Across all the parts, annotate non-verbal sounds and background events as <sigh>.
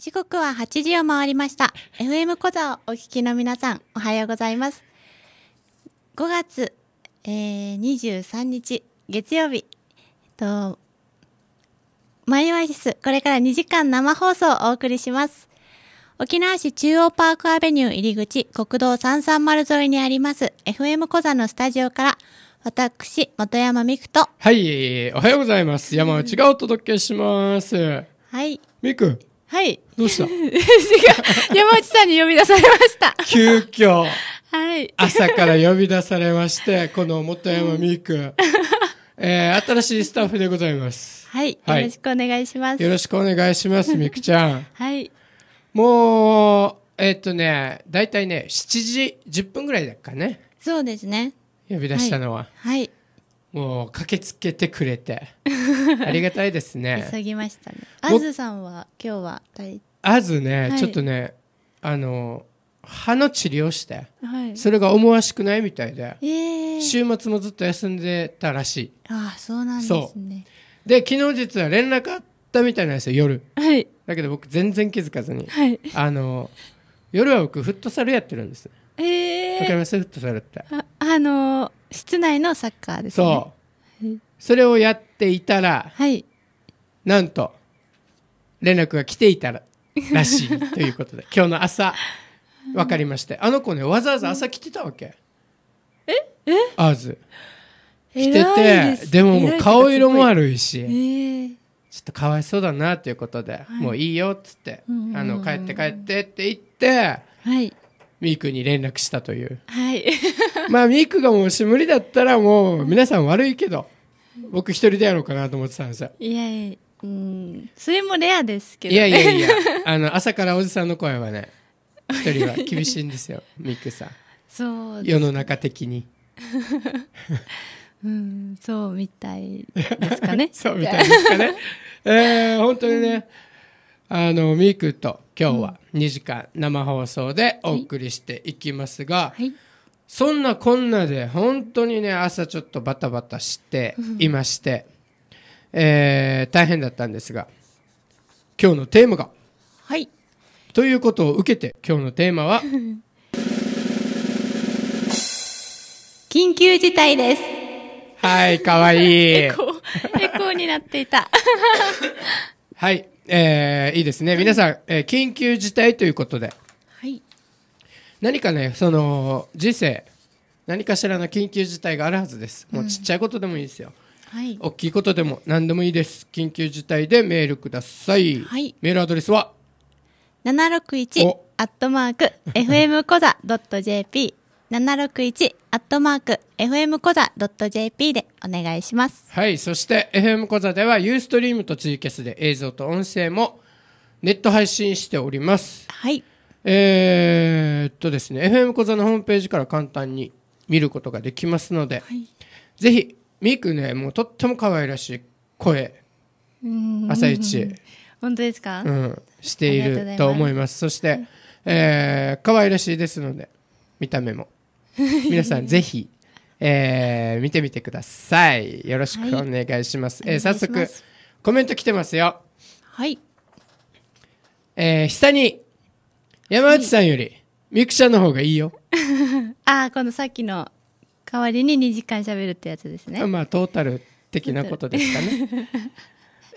時刻は8時を回りました FM 小座をお聞きの皆さんおはようございます5月、えー、23日月曜日、えっと、マイワイスこれから2時間生放送をお送りします沖縄市中央パークアベニュー入り口国道330沿いにあります FM 小座のスタジオから私、本山美久と。はい、おはようございます。山内がお届けします。はい。美久、はい。どうした <laughs> 山内さんに呼び出されました。急遽。はい。朝から呼び出されまして、この元山美く、うん、えー、新しいスタッフでございます。はい。はい、よろしくお願いします。よろしくお願いします、みくちゃん。<laughs> はい。もう、えー、っとね、だいたいね、7時10分ぐらいだっかね。そうですね。呼び出したのは。はい、はいもう駆けつけてくれて <laughs> ありがたいですね急ぎましたねあずさんは今日はあずね、はい、ちょっとねあの歯の治療して、はい、それが思わしくないみたいで、えー、週末もずっと休んでたらしいああそうなんですねで昨日実は連絡あったみたいなんですよ夜、はい、だけど僕全然気づかずに、はい、あの夜は僕フットサルやってるんです、ね、えわかりますフットサルって。あ、あのー、室内のサッカーですね。そう。はい、それをやっていたら、はい。なんと、連絡が来ていたら、らしいということで、<laughs> 今日の朝、わかりまして。あの子ね、わざわざ朝来てたわけ。ええあず来てて、でももう顔色も悪いし。えーちょっとかわいそうだなということで、はい、もういいよっつって、うんうん、あの帰って帰ってって言って、はい、ミークに連絡したという。はい。<laughs> まあ、ミークがもし無理だったらもう、皆さん悪いけど、僕一人でやろうかなと思ってたんですよ。いやいや、うん、それもレアですけど、ね、いやいやいや、<laughs> あの、朝からおじさんの声はね、一人は厳しいんですよ、<laughs> ミークさん。そう、ね、世の中的に。うん、そうみたいですかね。そうみたいですかね。えー、本当にね、あの、ミークと、今日は2時間生放送でお送りしていきますが、はい、そんなこんなで本当にね朝ちょっとバタバタしていまして、うん、えー、大変だったんですが今日のテーマが。はいということを受けて今日のテーマは <laughs> 緊急事態です。はい、かわいい。エコー、エコーになっていた。<laughs> はい。えー、いいですね。皆さん、えー、緊急事態ということで。はい。何かね、その、人生、何かしらの緊急事態があるはずです。もうちっちゃいことでもいいですよ。はい。大きいことでも何でもいいです。緊急事態でメールください。はい。メールアドレスは ?761 アットマーク FM コザ .jp 761アットマーク FM コザ .jp でお願いします。はい、そして FM コザではユーストリームとツイキャスで映像と音声もネット配信しております。はい。えー、っとですね、FM コザのホームページから簡単に見ることができますので、はい、ぜひ、みーくね、もうとっても可愛らしい声、朝一。本当ですかうん、していると思います。そして、はい、えー、可愛らしいですので、見た目も。<laughs> 皆さんぜひ、えー、見てみてくださいよろしくお願いします、はい、えー、早速コメント来てますよはいえー、下に山内さんより、はい、みくちゃんの方がいいよ <laughs> ああこのさっきの代わりに2時間しゃべるってやつですねまあトータル的なことですかね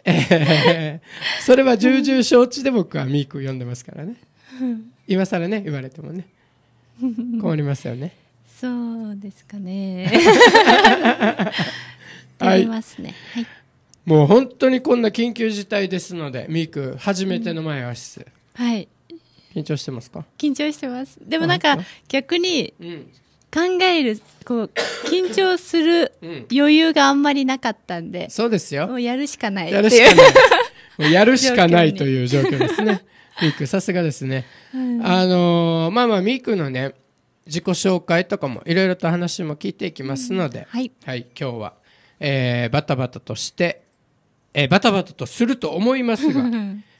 えー、それは重々承知で僕はミーク読んでますからね <laughs> 今更ね言われてもね困りますよねそうですかね。あ <laughs> り <laughs> ますね。はい。もう本当にこんな緊急事態ですので、ミーク初めての前アシス。はい。緊張してますか？緊張してます。でもなんか逆に考える、こう緊張する余裕があんまりなかったんで、そうですよ。もうやるしかないっていう。やるしかない。<laughs> もうやるしかないという状況ですね。ミークさすがですね。あのー、まあまあミークのね。自己紹介とかもいろいろと話も聞いていきますので、うんはい、はい、今日は、えー、バタバタとして、えー、バタバタとすると思いますが <laughs>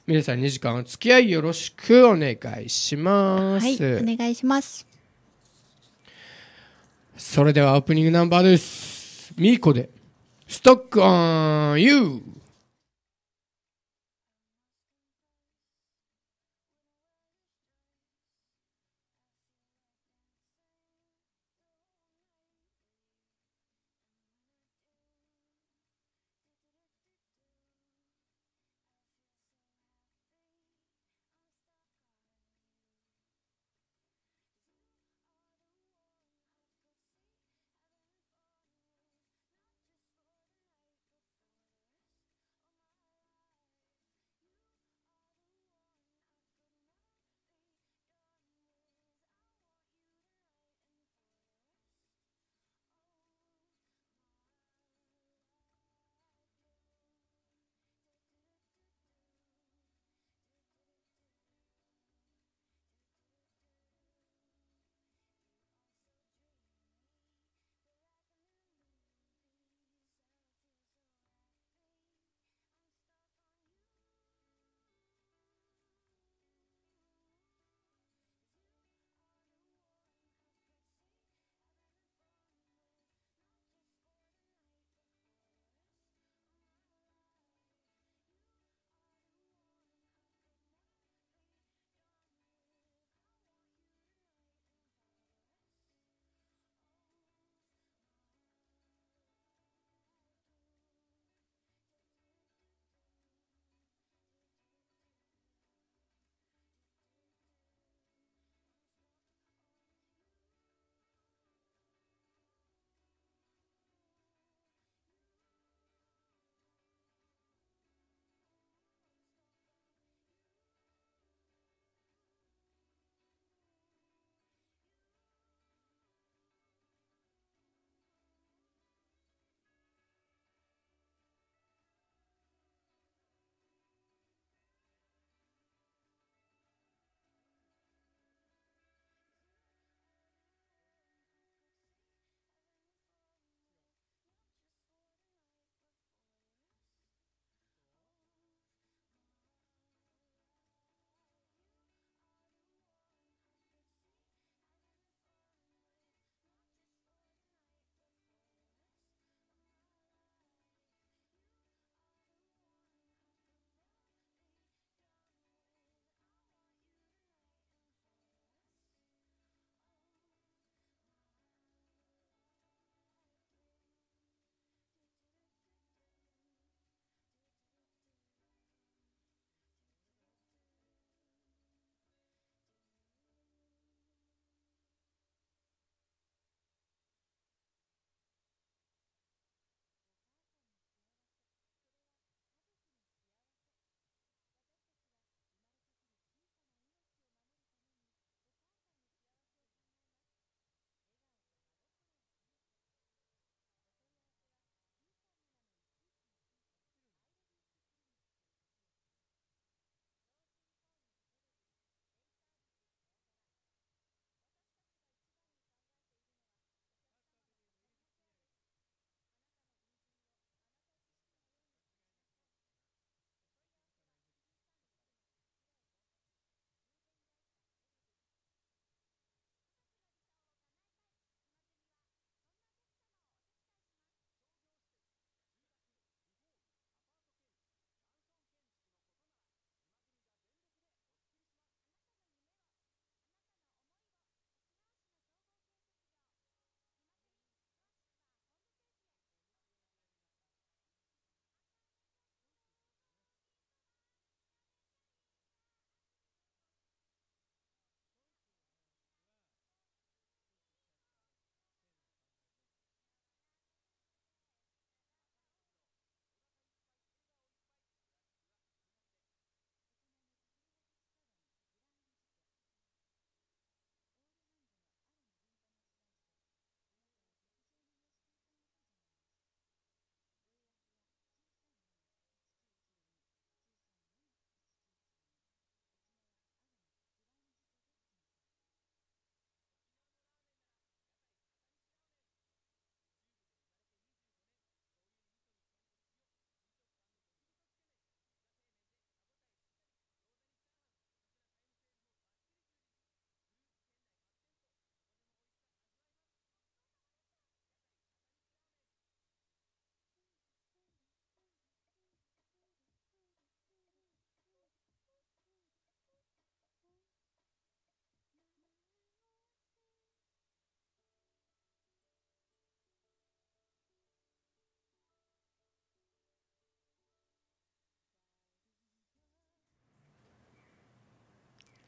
皆さん2時間お付き合いよろしくお願いします。はい、お願いします。それではオープニングナンバーです。みーこで、ストックオンユー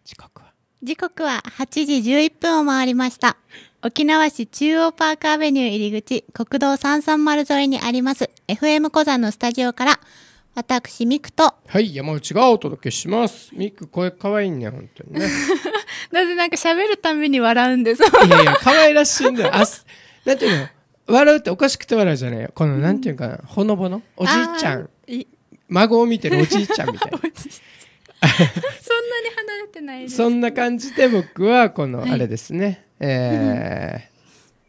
時刻は時刻は8時11分を回りました。沖縄市中央パークアベニュー入り口国道330沿いにあります FM 小座のスタジオから私、ミクと。はい、山内がお届けします。ミク、声可愛いね、本当にね。<laughs> なぜなんか喋るために笑うんです。いやいや、可愛らしいんだよ。あす、なんていうの笑うっておかしくて笑うじゃないよ。この、なんていうかな、ほのぼのおじいちゃん。孫を見てるおじいちゃんみたいな。<laughs> そんなにってないですそんな感じで僕はこのあれですね、はい、え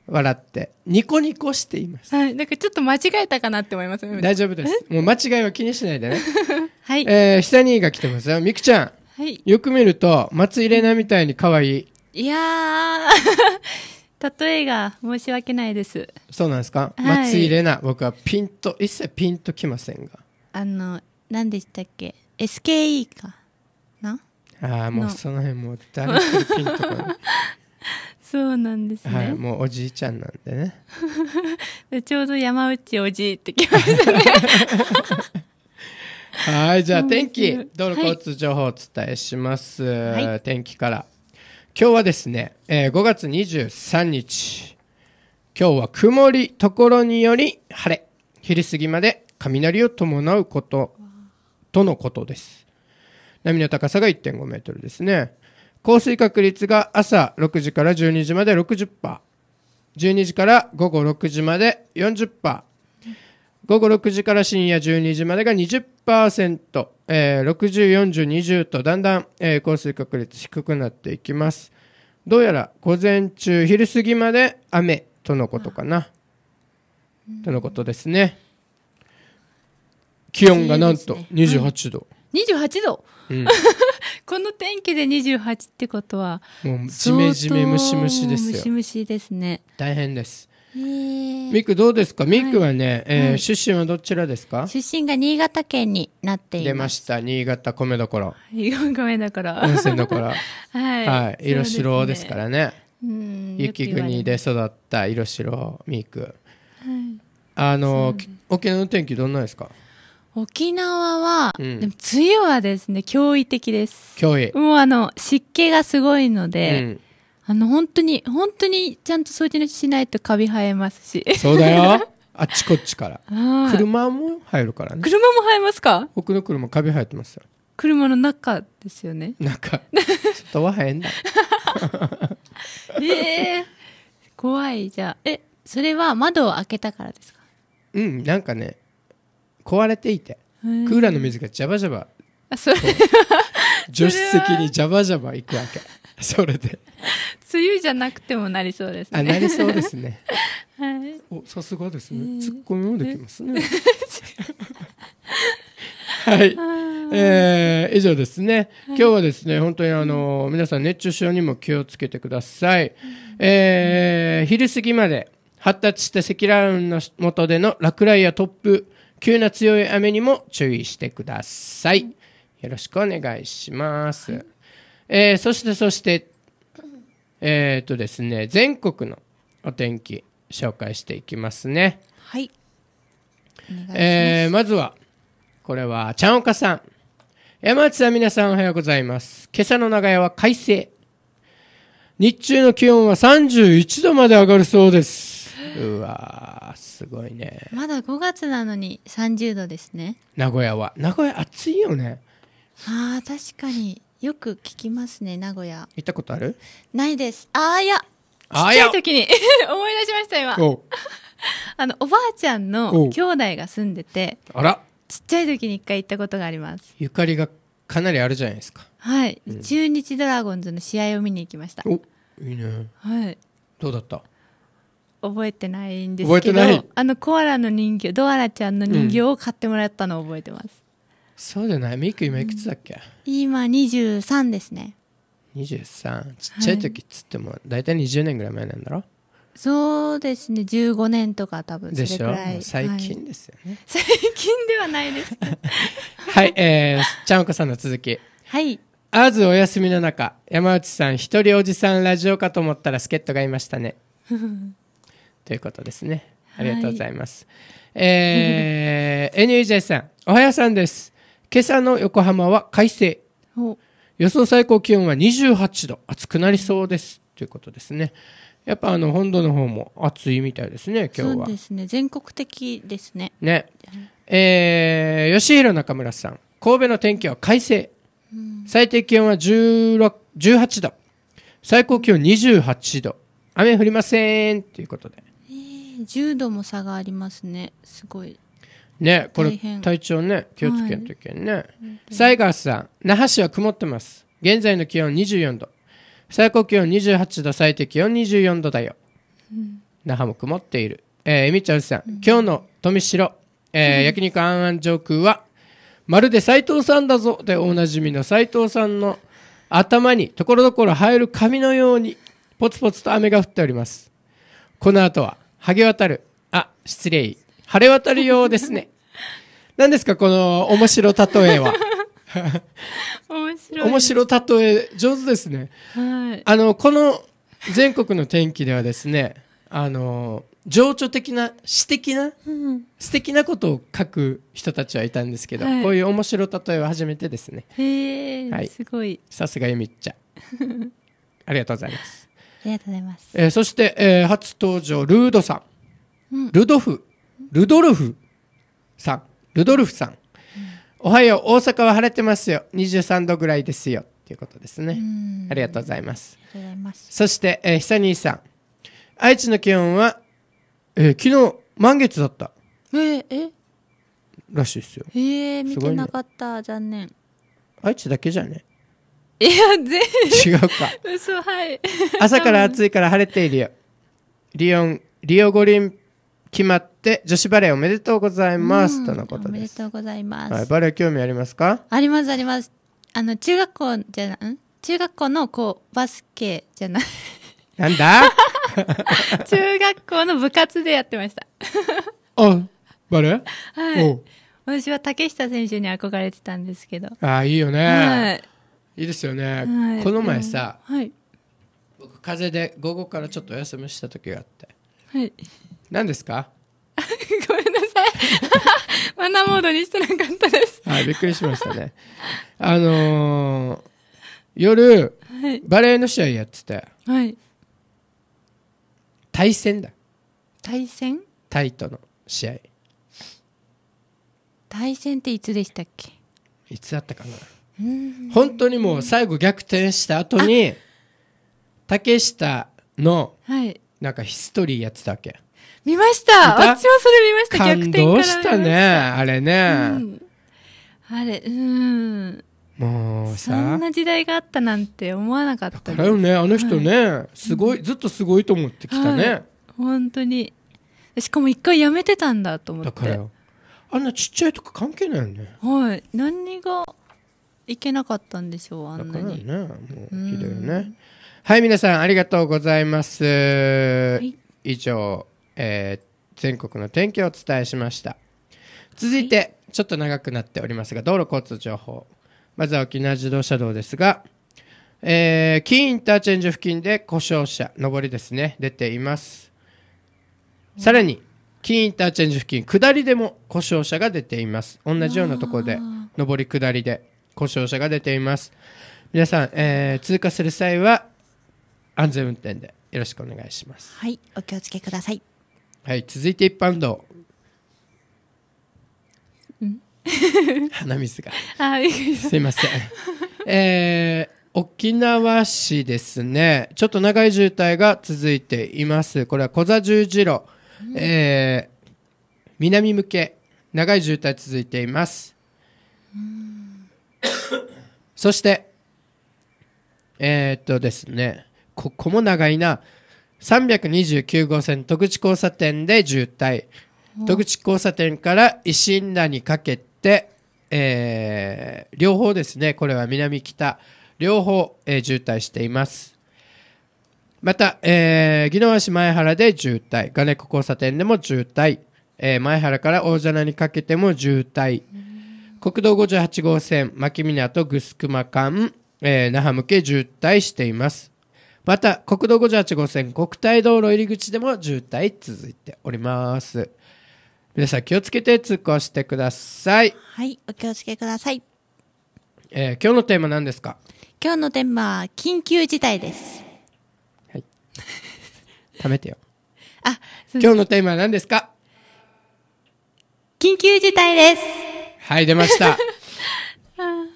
ー、笑ってニコニコしています、はい、なんかちょっと間違えたかなって思います大丈夫ですもう間違いは気にしないでね <laughs> はいえー、久兄が来てますよみくちゃん、はい、よく見ると松井玲奈みたいに可愛いいや <laughs> 例えが申し訳ないですそうなんですか、はい、松井玲奈僕はピンと一切ピンときませんがあの何でしたっけ SKE かああもうその辺もう誰一ピンとこな <laughs> そうなんですね、はい、もうおじいちゃんなんでね <laughs> でちょうど山内おじいってきましたね <laughs> はいじゃあ天気道路交通情報をお伝えします、はい、天気から今日はですね、えー、5月23日今日は曇りところにより晴れ昼過ぎまで雷を伴うこととのことです波の高さが1.5メートルですね。降水確率が朝6時から12時まで60%。12時から午後6時まで40%。午後6時から深夜12時までが20%、えー、60、40、20とだんだん、えー、降水確率低くなっていきます。どうやら午前中、昼過ぎまで雨とのことかな。とのことですね。気温がなんと28度。28度、うん、<laughs> この天気で28ってことはもうジメジメムシムシですよムシムシですね大変ですミクどうですかミクはね、はい、えーはい、出身はどちらですか出身が新潟県になっています出ました新潟米どころ米どころ温泉どころ <laughs> はい、はい、色白ですからね、ね、雪国で育った色白ミク、はい、あの、ね、沖縄の天気どんなですか沖縄は、うん、でも梅雨はですね、驚異的です。驚異。もうあの、湿気がすごいので、うん、あの、本当に、本当にちゃんと掃除しないとカビ生えますし。そうだよ。<laughs> あっちこっちから。車も入るからね。車も生えますか僕の車、カビ生えてますよ。車の中ですよね。中。外は生えんだ。え <laughs> えー、怖いじゃあ。え、それは窓を開けたからですかうん、なんかね、壊れていてクーラーの水がジャバジャバ助手席にジャバジャバ行くわけそれで梅雨じゃなくてもなりそうですねあなりそうですね、<laughs> はい、おさすがですね、ツッコミもできますね <laughs> はい、えー、以上ですね、今日はですね本当にあの皆さん熱中症にも気をつけてください、えー、昼過ぎまで発達した積乱雲の下での落雷や突風急な強い雨にも注意してください。よろしくお願いします。はい、えー、そしてそして、えっ、ー、とですね、全国のお天気紹介していきますね。はい。まえー、まずは、これは、ちゃんおかさん。山内さん、皆さんおはようございます。今朝の長屋は快晴。日中の気温は31度まで上がるそうです。うわすごいねまだ5月なのに30度ですね名古屋は名古屋暑いよねあー確かによく聞きますね名古屋行ったことあるないですあーいやちっちゃい時に <laughs> 思い出しました今 <laughs> あのおばあちゃんの兄弟が住んでてあらちっちゃい時に一回行ったことがありますゆかりがかなりあるじゃないですかはい、うん、中日ドラゴンズの試合を見に行きましたおいいねはいどうだった覚えてないんですけどあのコアラの人形ドアラちゃんの人形を買ってもらったのを覚えてます、うん、そうじゃないミク今いくつだっけ、うん、今23ですね23ちっちゃい時っつっても、大体20年ぐらい前なんだろそうですね15年とか多分それくらい最近ですよね、はい、<laughs> 最近ではないです <laughs> はいえー、ちゃんこさんの続きはいあずお休みの中山内さん一人おじさんラジオかと思ったら助っ人がいましたね <laughs> ということですね。ありがとうございます。はい、えー、NEJ さん、おはやさんです。今朝の横浜は快晴。予想最高気温は28度、暑くなりそうです。ということですね。やっぱあの本土の方も暑いみたいですね、今日は。そうですね、全国的ですね。ね。えー、吉弘中村さん、神戸の天気は快晴。最低気温は16 18度。最高気温28度。雨降りません。ということで。1度も差がありますねすごいねこれ体調ね気をつけんといけんね、サイガーさん那覇市は曇ってます現在の気温24度最高気温28度最低気温24度だよ、うん、那覇も曇っているえー、みちゃんさん、うん、今日の富城、えー、うん、焼肉あんあん上空はまるで斎藤さんだぞでおなじみの斎藤さんの頭にところどころ生える髪のようにポツポツと雨が降っておりますこの後ははげ渡る。あ、失礼。晴れ渡るようですね。<laughs> 何ですか、この面白例えは。面白い。面白例え、上手ですね。はい。あの、この全国の天気ではですね、あの、情緒的な、詩的な、うん、素敵なことを書く人たちはいたんですけど、はい、こういう面白例えは初めてですね。へえ、はい、すごい。さすがゆみっちゃ。ん。<laughs> ありがとうございます。ありがとうございます。えー、そして、えー、初登場、ルードさんうん、ルドフ、ルドルフさん、ルドルフさん。おはよう、大阪は晴れてますよ。23度ぐらいですよ。ということですね。ありがとうございます。ますそして、えー、久兄さん。愛知の気温は、えー、昨日、満月だった。えー、えらしいですよ。えー、見てなかった、ね、残念。愛知だけじゃね。いや、全違うか。嘘、はい。朝から暑いから晴れているよ。リオン、リオ五輪決まって女子バレーおめでとうございます、とのことです。おめでとうございます。はい、バレー興味ありますかありますあります。あの、中学校じゃな、ん中学校のこう、バスケじゃない。なんだ <laughs> 中学校の部活でやってました。<laughs> あ、バレーはい。私は竹下選手に憧れてたんですけど。ああ、いいよね。はい。いいですよね、はい、この前さ、はい、僕風邪で午後からちょっとお休みした時があってはい何ですか <laughs> ごめんなさいマナーモードにしてなかったですはいびっくりしましたねあのー、夜、はい、バレエの試合やっててはい対戦だ対戦タイとの試合対戦っていつでしたっけいつだったかな本当にもう最後逆転した後に竹下のなんかヒストリーやってたわけ見ました私はそれ見ました逆転感動したねあれね、うん、あれうんもうそんな時代があったなんて思わなかっただよねあの人ね、はい、すごいずっとすごいと思ってきたね、はい、本当にしかも一回やめてたんだと思ってだからあんなちっちゃいとか関係ないよねはい何が行けなかったんでしょうあんなにねもうひどいよねはい皆さんありがとうございます、はい、以上、えー、全国の天気をお伝えしました続いて、はい、ちょっと長くなっておりますが道路交通情報まずは沖縄自動車道ですがえー、金インターチェンジ付近で故障車上りですね出ていますさらに金インターチェンジ付近下りでも故障車が出ています同じようなところで上り下りで故障者が出ています。皆さん、えー、通過する際は安全運転でよろしくお願いします。はい、お気をつけください。はい、続いて一般道。<laughs> 鼻水が。<laughs> すいません。えー、沖縄市ですね。ちょっと長い渋滞が続いています。これは小座十字路、うん、えー、南向け、長い渋滞続いています。うんそして、えー、っとですね、ここも長いな。329号線戸口交差点で渋滞。戸口交差点から石田にかけて、えー、両方ですね、これは南北、両方、えー、渋滞しています。また、えー、宜野湾市前原で渋滞、金子交差点でも渋滞、えー、前原から大蛇名にかけても渋滞、うん、国道58号線、牧港、ぐすくま間、えー、那覇向け渋滞しています。また、国道58号線、国体道路入り口でも渋滞続いております。皆さん気をつけて通行してください。はい、お気をつけください。えー、今日のテーマ何ですか今日のテーマは、緊急事態です。はい。貯 <laughs> めてよ。あ、今日のテーマは何ですか緊急事態です。はい、出ました。<laughs> 今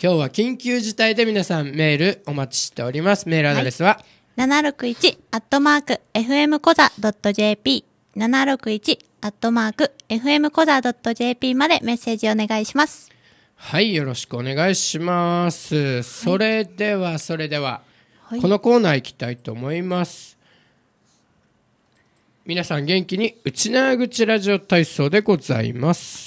日は緊急事態で皆さんメールお待ちしております。メールアドレスは、はい、761アットマーク FM コザ .jp 761アットマーク FM コザ .jp までメッセージお願いします。はい、よろしくお願いします。それでは、それでは、はい、このコーナー行きたいと思います。皆さん元気に、うちなぐちラジオ体操でございます。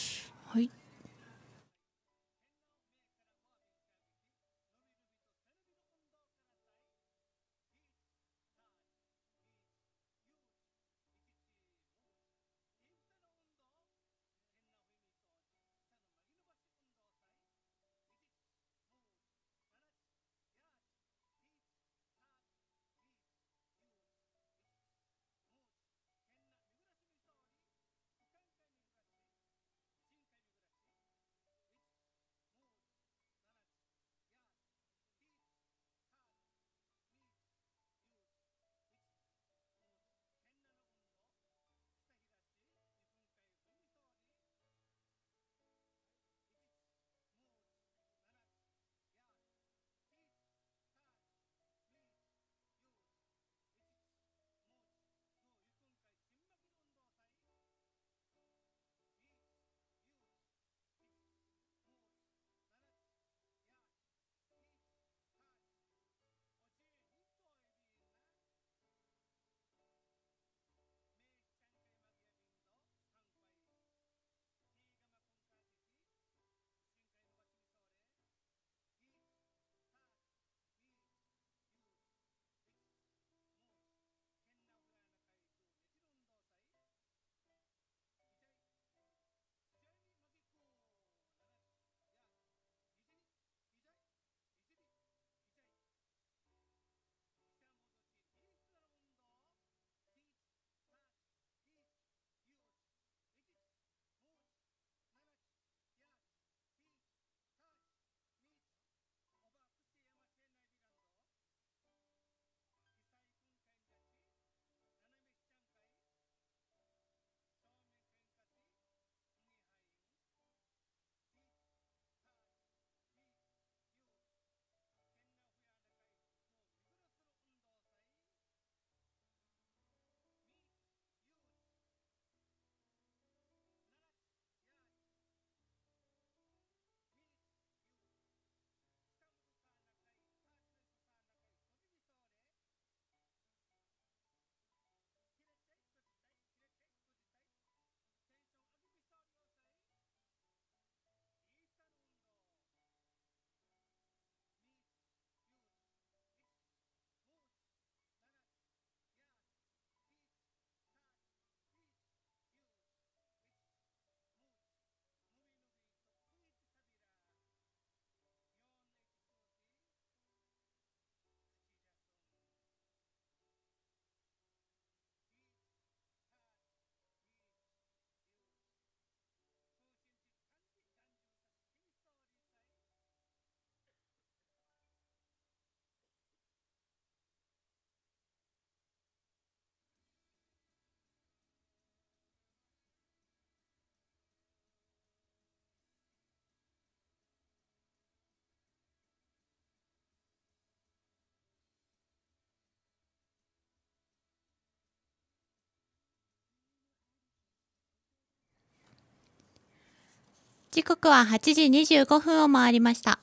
時刻は8時25分を回りました。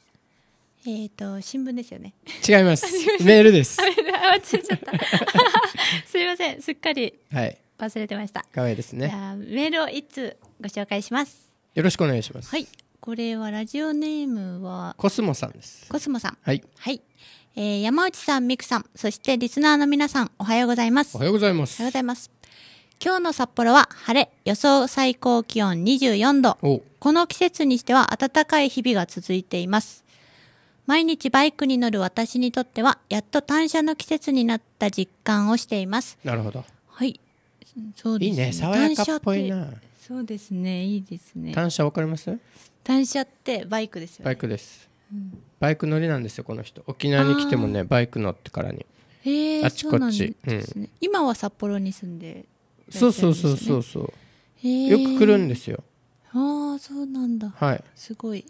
えっ、ー、と、新聞ですよね。違います。<laughs> メールです。忘れちゃった。<laughs> すいません。すっかり忘れてました。可、は、愛、い、ですね。メールをいつご紹介します。よろしくお願いします。はい。これはラジオネームはコスモさんです。コスモさん。はい。はい。えー、山内さん、ミクさん、そしてリスナーの皆さん、おはようございます。おはようございます。おはようございます。今日の札幌は晴れ、予想最高気温24度。この季節にしては暖かい日々が続いています。毎日バイクに乗る私にとっては、やっと単車の季節になった実感をしています。なるほど。はい。そうですね。いいね爽やかっぽいな。そうですね。いいですね。単車わかります単車ってバイクですよ、ね、バイクです。バイク乗りなんですよ、この人。沖縄に来てもね、バイク乗ってからに。へあちこち、ねうん、今は札幌に住んでそうそうそうそうそうよく来るんですよああそうなんだはいすごい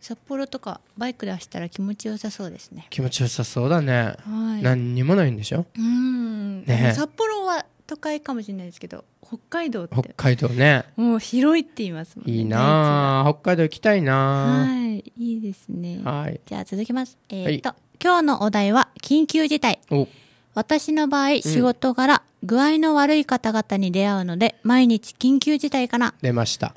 札幌とかバイクで走ったら気持ちよさそうですね気持ちよさそうだね、はい、何にもないんでしょうん、ね、札幌は都会かもしれないですけど北海道って北海道ねもう広いって言いますもんねいいな北海道行きたいなはいいいですねはいじゃあ続きますえー、っと、はい、今日のお題は緊急事態お私の場合、仕事柄、具合の悪い方々に出会うので、毎日緊急事態かな。出ました。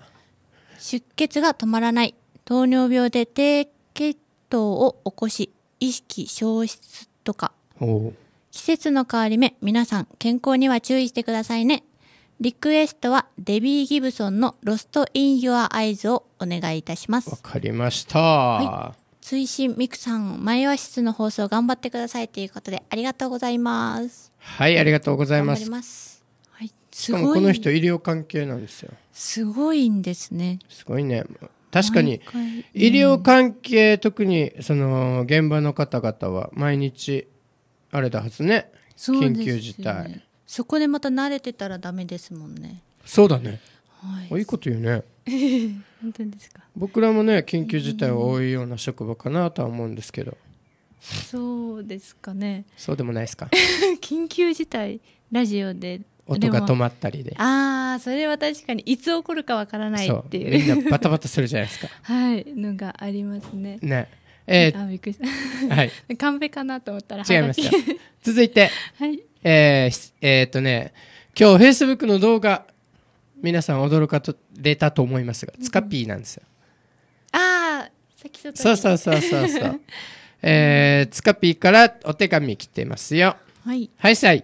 出血が止まらない。糖尿病で低血糖を起こし、意識消失とか。お季節の変わり目、皆さん健康には注意してくださいね。リクエストはデビー・ギブソンのロスト・イン・ユア・アイズをお願いいたします。わかりました。は追伸ミクさん、前和室の放送頑張ってくださいということで、ありがとうございます。はい、ありがとうございます。ますはい、すごい。この人、医療関係なんですよ。すごいんですね。すごいね。確かに、医療関係、うん、特に、その、現場の方々は、毎日、あれだはずね。緊急事態、そこでまた慣れてたらダメですもんね。そうだね。はい、いいこと言うね。<laughs> 本当ですか。僕らもね緊急事態は多いような職場かなとは思うんですけど、そうですかねそうでもないですか <laughs> 緊急事態ラジオで音が止まったりでああそれは確かにいつ起こるかわからないっていうみんなバタバタするじゃないですか <laughs> はいのがありますねねえー、あびっくりしたはい <laughs> カンペかなと思ったら違いますよ続いてはいえー、えー、っとね今日フェイスブックの動画皆さん驚かれたと思いますが、うん、ツカピーなんですよそうそうそうそうそうそう <laughs> えー、つかぴーからお手紙来てますよはいはいさい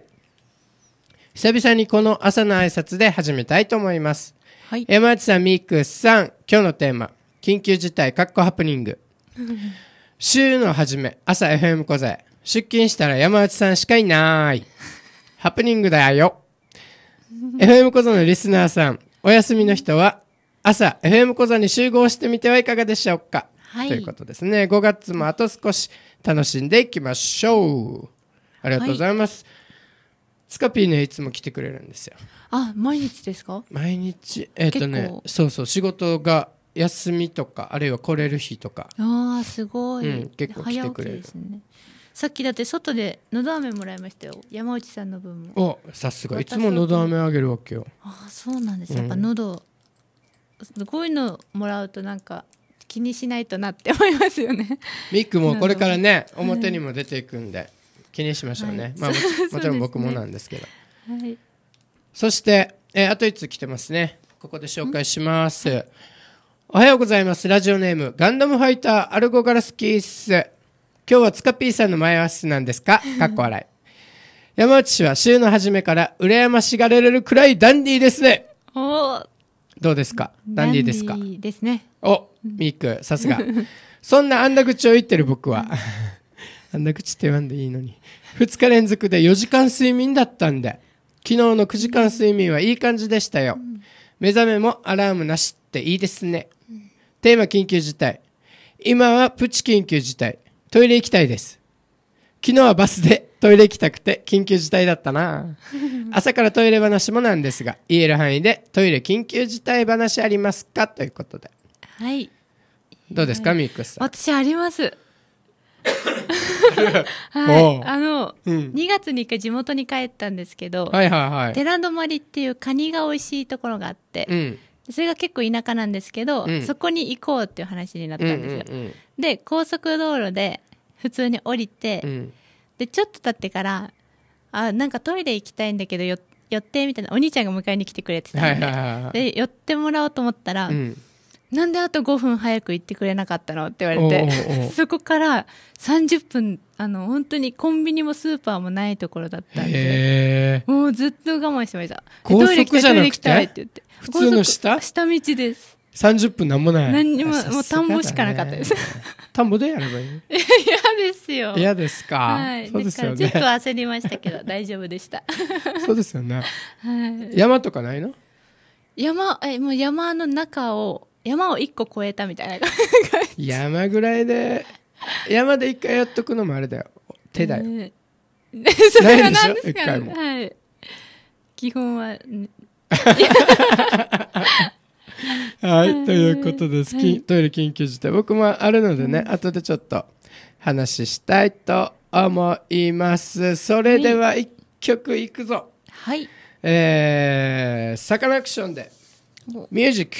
久々にこの朝の挨拶で始めたいと思います、はい、山内さんみーくさん今日のテーマ緊急事態かっこハプニング <laughs> 週の初め朝 FM 小へ。出勤したら山内さんしかいないハプニングだよ <laughs> FM 小座のリスナーさんお休みの人は朝 FM 小座に集合してみてはいかがでしょうかはい、ということですね5月もあと少し楽しんでいきましょうありがとうございます、はい、スカピーねいつも来てくれるんですよあ毎日ですか毎日えっ、ー、とねそうそう仕事が休みとかあるいは来れる日とかああすごい、うん、結構来てくれるですねさっきだって外でのど飴もらいましたよ山内さんの分もおさすがいつものど飴あげるわけよああそうなんです、うやっぱ喉、こういうのもらうとなんか気にしないとなって思いますよね。ミックもこれからね表にも出ていくんで、気にしましょうね、はい、まあ、もちろん僕もなんですけど。ね、はい、そして、えー、あと1つ来てますね。ここで紹介します。おはようございます。ラジオネーム、ガンダムファイター、アルゴガラスキース。今日はツカピーさんの前足なんですかかっこ笑い。山内氏は週の初めから羨ましがられるくらいダンディーですね。おー。どうですかダンディですかですね。お、ミーク、さすが。そんなあんな口を言ってる僕は。あんな口って言わんでいいのに。2日連続で4時間睡眠だったんで、昨日の9時間睡眠はいい感じでしたよ。目覚めもアラームなしっていいですね。テーマ緊急事態。今はプチ緊急事態。トイレ行きたいです。昨日はバスでトイレ行きたくて緊急事態だったな <laughs> 朝からトイレ話もなんですが言える範囲でトイレ緊急事態話ありますかということではいどうですか、はい、ミックスさん私あります <laughs> はい、あの、うん、2月に1回地元に帰ったんですけど、はいはいはい、寺泊っていうカニが美味しいところがあって、うん、それが結構田舎なんですけど、うん、そこに行こうっていう話になったんですよ、うんうんうん、で高速道路で普通に降りて、うんでちょっと経ってからあなんかトイレ行きたいんだけど寄ってみたいなお兄ちゃんが迎えに来てくれてたんでで寄ってもらおうと思ったら、うん、なんであと5分早く行ってくれなかったのって言われて <laughs> そこから30分あの本当にコンビニもスーパーもないところだったんでもうずっと我慢してました高速じゃなくてトイレ行きたいって言って普通の下下道です30分なんもない何にももう田んぼしかなかったです田んぼでやればいい嫌 <laughs> ですよ嫌ですか、はい、そうですよねちょっと焦りましたけど大丈夫でした <laughs> そうですよね、はい、山とかないの山えもう山の中を山を一個越えたみたいな <laughs> 山ぐらいで山で一回やっとくのもあれだよ手だよ、えそれは何ですかね、はい、基本は、ねいはい、ということです、トイレ緊急事態僕もあるのでね、うん、後でちょっと話したいと思いますそれでは1曲いくぞはいえー、サカナクションでミュージック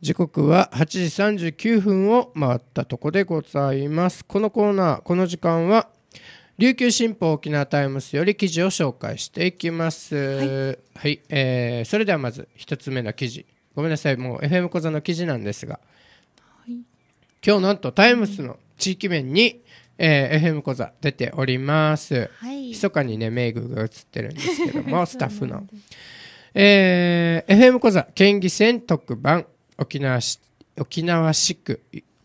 時刻は8時39分を回ったとこでございますこのコーナーこの時間は琉球新報沖縄タイムスより記事を紹介していきます、はい、はい、えー、それではまず一つ目の記事ごめんなさいもう FM 小座の記事なんですが、はい、今日なんとタイムスの地域面に、えー、FM 講座出ております、はい、密かにね名具が映ってるんですけども <laughs> スタッフの、えー、FM 講座県議選特番沖縄市沖縄市区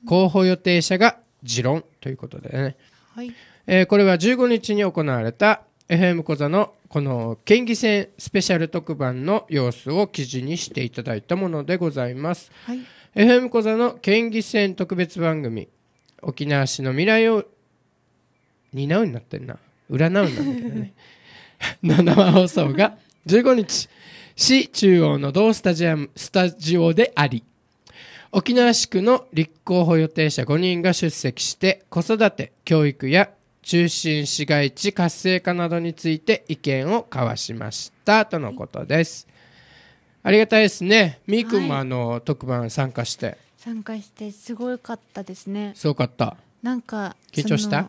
候補予定者が持論ということでね、はいえー、これは15日に行われた FM 小座のこの県議選スペシャル特番の様子を記事にしていただいたものでございます、はい、FM 小座の県議選特別番組沖縄市の未来を担うになってんな占うなんだけどね生 <laughs> 放送が15日市中央の同スタジアム、スタジオであり、沖縄市区の立候補予定者5人が出席して子育て、教育や中心市街地活性化などについて意見を交わしましたとのことです。ありがたいですね。みーくんもあの、はい、特番参加して。参加してすごかったですね。すごかった。なんか緊張した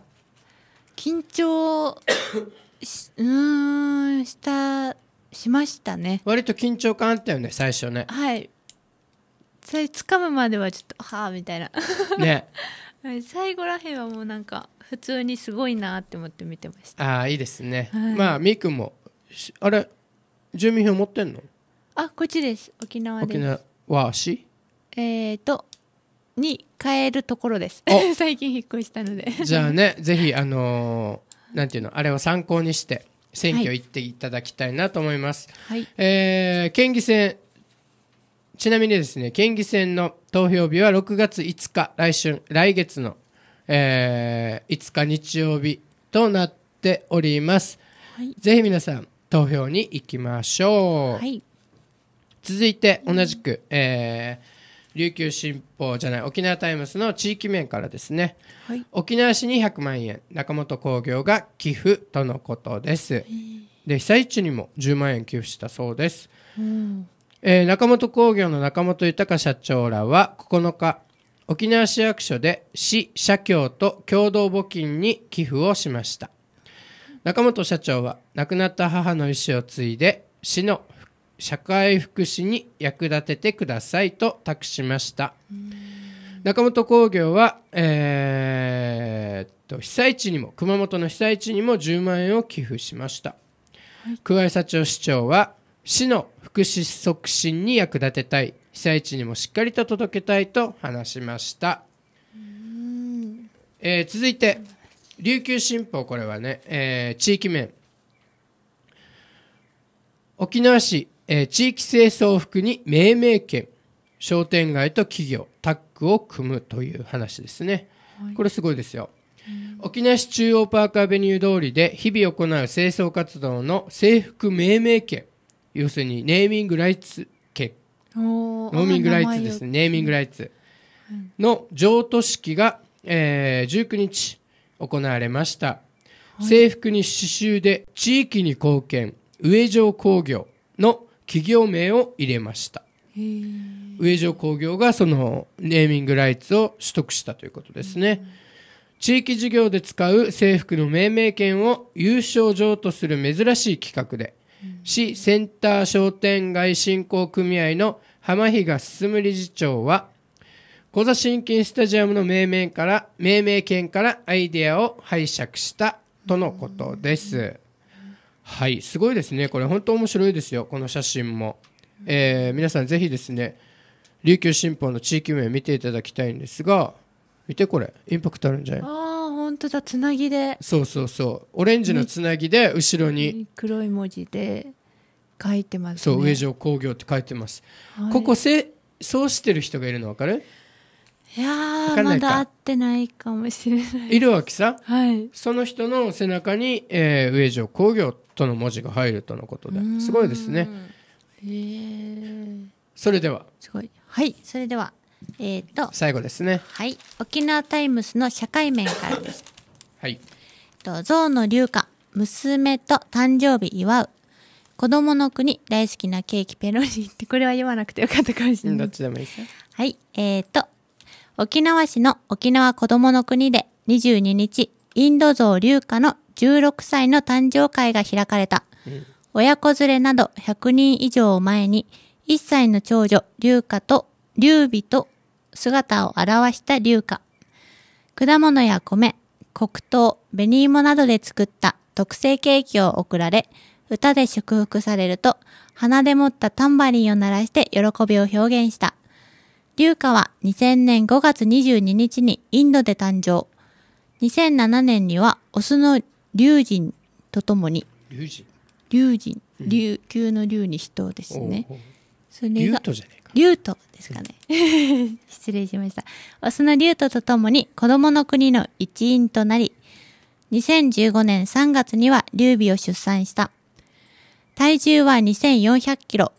緊張うんしたしましたね割と緊張感あったよね最初ねはいそれ掴むまではちょっとはあみたいなね <laughs> 最後らへんはもうなんか普通にすごいなって思って見てましたああいいですね、はい、まあみーくんもあれ住民票持ってんのあこっちです沖縄です沖縄市えっ、ー、とに変えるところです <laughs> 最近引っ越したのでじゃあね <laughs> ぜひあのー、なんていうのあれを参考にして選挙行っていただきたいなと思います。はい、えー、県議選、ちなみにですね、県議選の投票日は6月5日、来春、来月の、えー、5日日曜日となっております。はい、ぜひ皆さん、投票に行きましょう。はい、続いて、同じく、えー琉球新報じゃない沖縄タイムスの地域面からですね、はい、沖縄市に100万円中本工業が寄付とのことですで被災地にも10万円寄付したそうです、うん、えー、中本工業の中本豊社長らは9日沖縄市役所で市社協と共同募金に寄付をしました中本社長は亡くなった母の意思を継いで市の社会福祉に役立ててくださいと託しました中本工業は、えー、と被災地にも熊本の被災地にも10万円を寄付しました、はい、桑井社長市長は市の福祉促進に役立てたい被災地にもしっかりと届けたいと話しましたえー、続いて琉球新報これはね、えー、地域面沖縄市えー、地域清掃服に命名権、商店街と企業、タッグを組むという話ですね。はい、これすごいですよ。沖縄市中央パークアベニュー通りで日々行う清掃活動の制服命名権、要するにネーミングライツ権、ノーミングライツですね、ネーミングライツの譲渡式が、えー、19日行われました。はい、制服に刺繍で地域に貢献、上城工業の企業名を入れました上条工業がそのネーミングライツを取得したということですね、うん、地域事業で使う制服の命名権を優勝状とする珍しい企画で、うん、市センター商店街振興組合の浜比嘉進理事長は小座新金スタジアムの命名から命名権からアイデアを拝借したとのことです、うんはい、すごいですね。これ本当面白いですよ。この写真も。えー、皆さんぜひですね、琉球新報の地域名見ていただきたいんですが、見てこれ、インパクトあるんじゃないああ、本当だ、つなぎで。そうそうそう。オレンジのつなぎで、後ろに。黒い文字で書いてます、ね、そう、上条工業って書いてます。はい、ここせ、そうしてる人がいるの分かるいやーまだ会ってないかもしれない。色脇さん、はい、その人の背中に、えー、上条工業との文字が入るとのことですごいですね。えー、それではすごいはいそれではえっ、ー、と最後ですねはい沖縄タイムスの社会面からですはいと象の流花娘と誕生日祝う子供の国大好きなケーキペロリってこれは言わなくてよかったかもしれないどっちでもいいですよ。はいえっ、ー、と沖縄市の沖縄子どもの国で22日、インド像流花の16歳の誕生会が開かれた。うん、親子連れなど100人以上を前に、1歳の長女流花と劉備と姿を現した流花。果物や米、黒糖、紅芋などで作った特製ケーキを贈られ、歌で祝福されると、鼻で持ったタンバリンを鳴らして喜びを表現した。龍華は2000年5月22日にインドで誕生。2007年にはオスの龍神とともに。龍神龍神。琉球の龍に人ですね。それが。竜とですかね。<laughs> 失礼しました。オスの竜ととともに子供の国の一員となり、2015年3月には劉備を出産した。体重は2400キロ。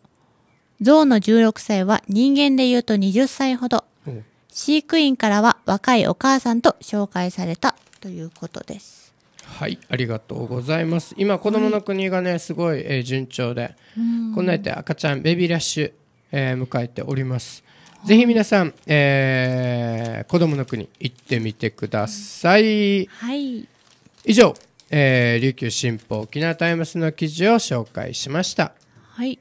象の16歳は人間で言うと20歳ほど。飼育員からは若いお母さんと紹介されたということです。はい、ありがとうございます。今、子供の国がね、すごい、えー、順調で、こんなやって赤ちゃん、ベビーラッシュ、えー、迎えております。ぜひ皆さん、えー、子供の国行ってみてください。はい。以上、えー、琉球新報沖縄タイムスの記事を紹介しました。はい。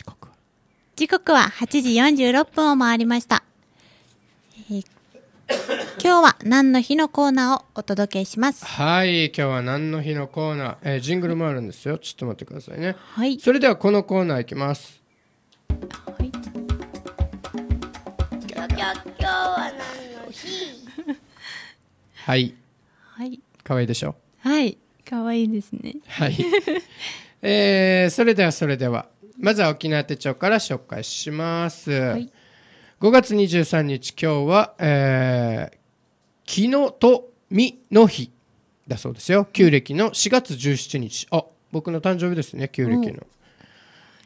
時刻は時刻は8時46分を回りました、えー、今日は何の日のコーナーをお届けしますはい今日は何の日のコーナー、えー、ジングルもあるんですよちょっと待ってくださいねはいそれではこのコーナーいきますはい今日は何の日はいはい可愛いでしょはい可愛いですねはいえー、それではそれではまずは沖縄手帳から紹介します。はい、5月23日、今日は、えー、きのとみの日だそうですよ。旧暦の4月17日。あ、僕の誕生日ですね、旧暦の。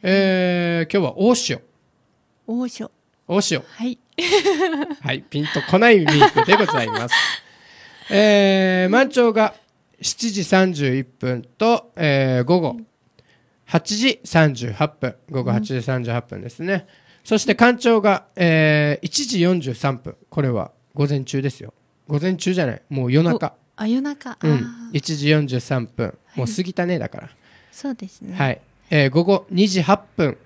えー、今日は大潮。大潮。大潮。はい。<laughs> はい、ピンとこないウィークでございます。えー、満潮が7時31分と、えー、午後8時38分、午後8時38分ですね。うん、そして干潮が、えー、1時43分、これは午前中ですよ。午前中じゃない、もう夜中。あ、夜中。うん、1時43分、もう過ぎたね、だから。そうですね。はい。えー、午後2時8分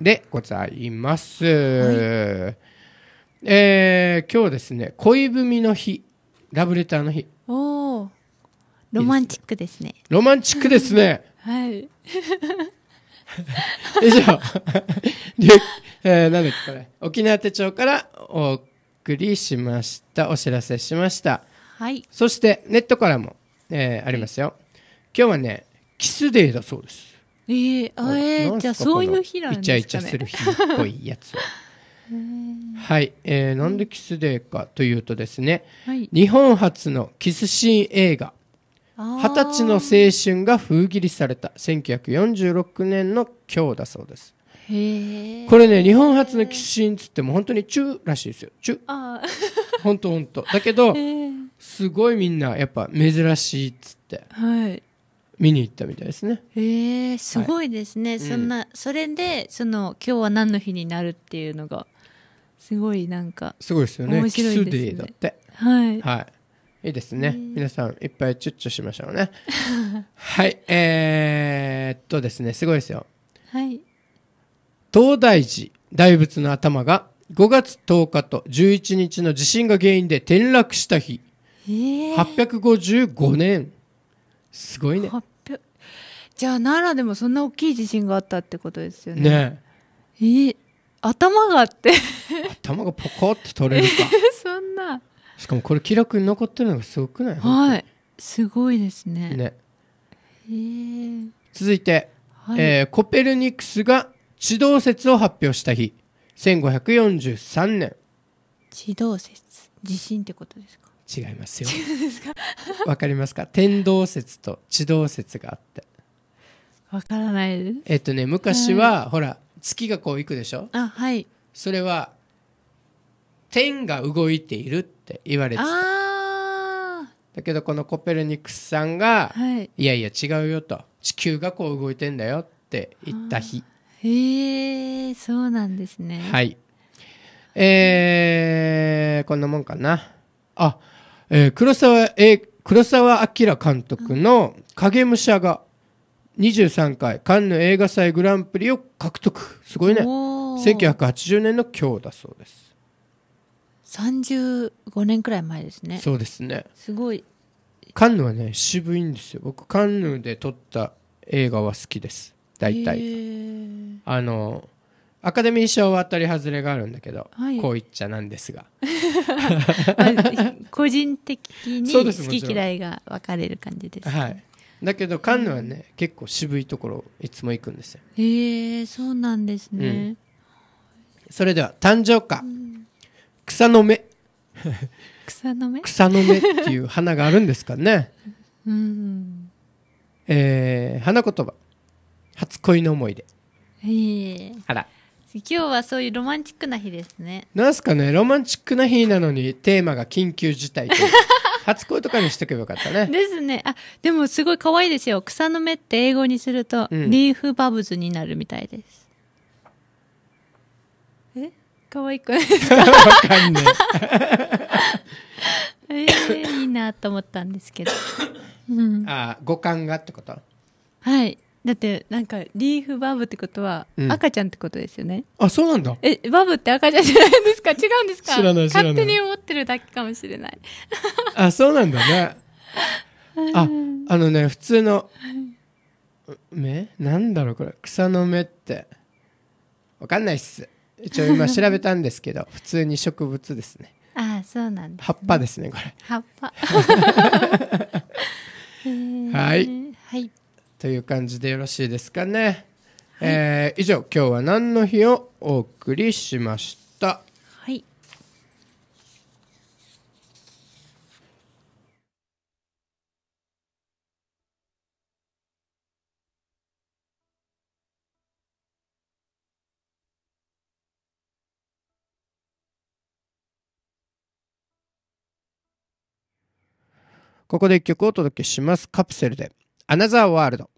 でございます。はい、えー、今日ですね、恋文の日、ラブレターの日。おお、ロマンチックですね。いいすねロマンチックですね。はい。<laughs> 以上、えー、なんだっけこれ、沖縄手帳からお送りしました。お知らせしました。はい。そして、ネットからも、えー、ありますよ。今日はね、キスデーだそうです。えー、あえー、じゃあそういう日なんですか、ね、イチャイチャする日っぽいやつ <laughs> は。い、えー、なんでキスデーかというとですね、はい、日本初のキスシーン映画二十歳の青春が封切りされた1946年の今日だそうですこれね日本初の寄進つっても本当にチューらしいですよチュー <laughs> 本当本当だけどすごいみんなやっぱ珍しいっつって、はい、見に行ったみたいですねへえすごいですね、はい、そんな、うん、それでその今日は何の日になるっていうのがすごいなんかすごいですよねすねキスデーだってはい、はい、いいですね。皆さん、いっぱいチュッチュしましょうね。<laughs> はい。えー、っとですね、すごいですよ。はい。東大寺、大仏の頭が5月10日と11日の地震が原因で転落した日。えー、855年。すごいね。じゃあ奈良でもそんな大きい地震があったってことですよね。ねえ。えー、頭があって <laughs> 頭がポコって取れるか。え <laughs> そんな。しかもこれ記録に残ってるのがすごくないはいすごいですねねへえ続いて、はい、えー、コペルニクスが地動説を発表した日1543年地動説地震ってことですか違いますよ <laughs> わかりますか天動説と地動説があってわからないですえっとね昔は、はい、ほら月がこう行くでしょあはいそれは天が動いているって言われてただけどこのコペルニクスさんが、はい、いやいや違うよと地球がこう動いてんだよって言った日へえそうなんですねはいえー、こんなもんかなあ、えー、黒沢、えー、黒沢明監督の「影武者」が23回カンヌ映画祭グランプリを獲得すごいね1980年の今日だそうです35年くらい前ですねそうですねすごいカンヌはね渋いんですよ僕カンヌで撮った映画は好きです大体、えあのアカデミー賞は当たり外れがあるんだけど、はい、こう言っちゃなんですが <laughs> 個人的に好き嫌いが分かれる感じです、はいだけどカンヌはね、うん、結構渋いところいつも行くんですよへえそうなんですね、うん、それでは誕生歌、うん草の芽草の芽草の芽っていう花があるんですかね、うん、えー、花言葉初恋の思い出えー、あら今日はそういうロマンチックな日ですねなんすかねロマンチックな日なのにテーマが緊急事態と <laughs> 初恋とかにしとけばよかったねですねあでもすごい可愛いですよ草の芽って英語にすると、うん、リーフバブズになるみたいです可愛くないですかわかんねえ。えー、いいなと思ったんですけど。うん、ああ、五感がってことはい。だってなんかリーフバブってことは赤ちゃんってことですよね、うん、あそうなんだえバブって赤ちゃんじゃないですか違うんですか知らない勝手に思ってるだけかもしれないあそうなんだねああのね普通の目なんだろうこれ草の芽ってわかんないっす一応今調べたんですけど <laughs> 普通に植物ですねあそうなん、ね、葉っぱですねこれ葉っぱ <laughs> はい、はい、という感じでよろしいですかね、はい、えー、以上今日は何の日をお送りしましたここで一曲をお届けします。カプセルで、アナザーワールド。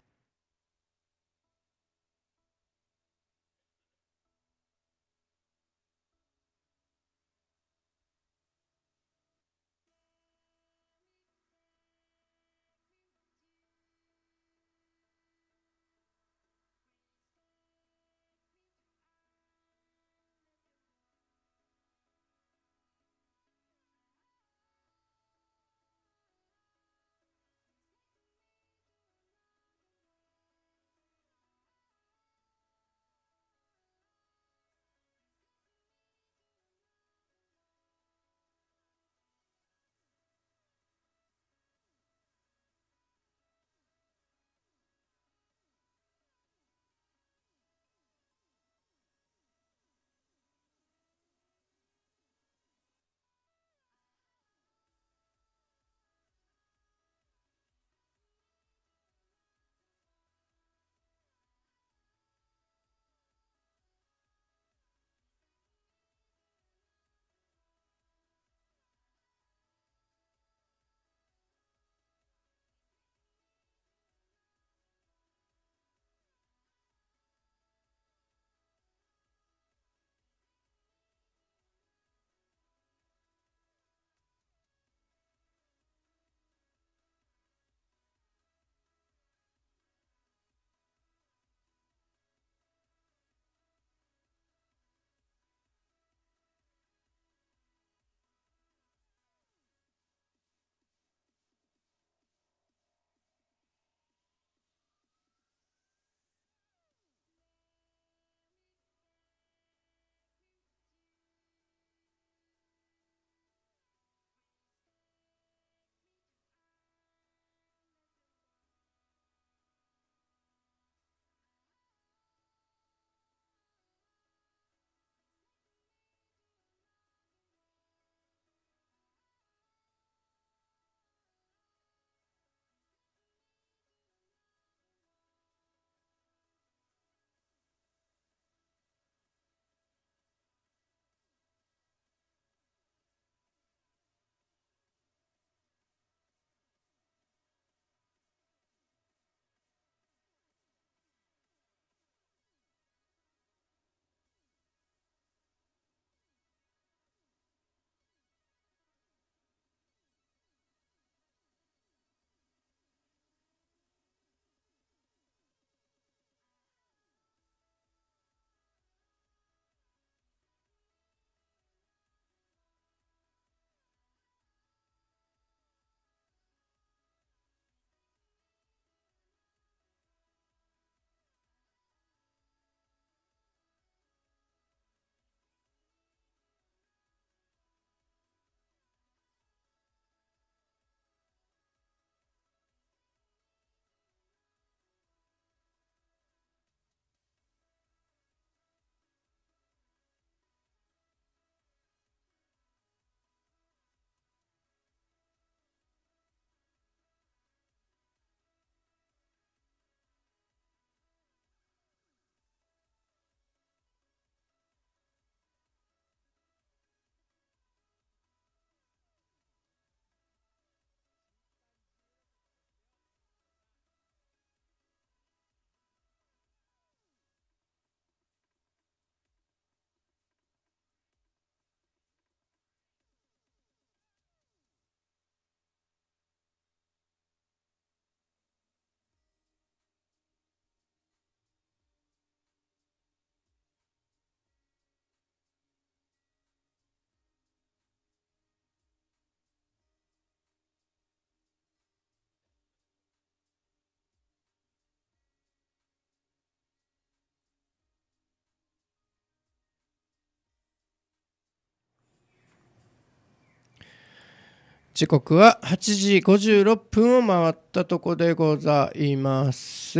時刻は8時56分を回ったとこでございます、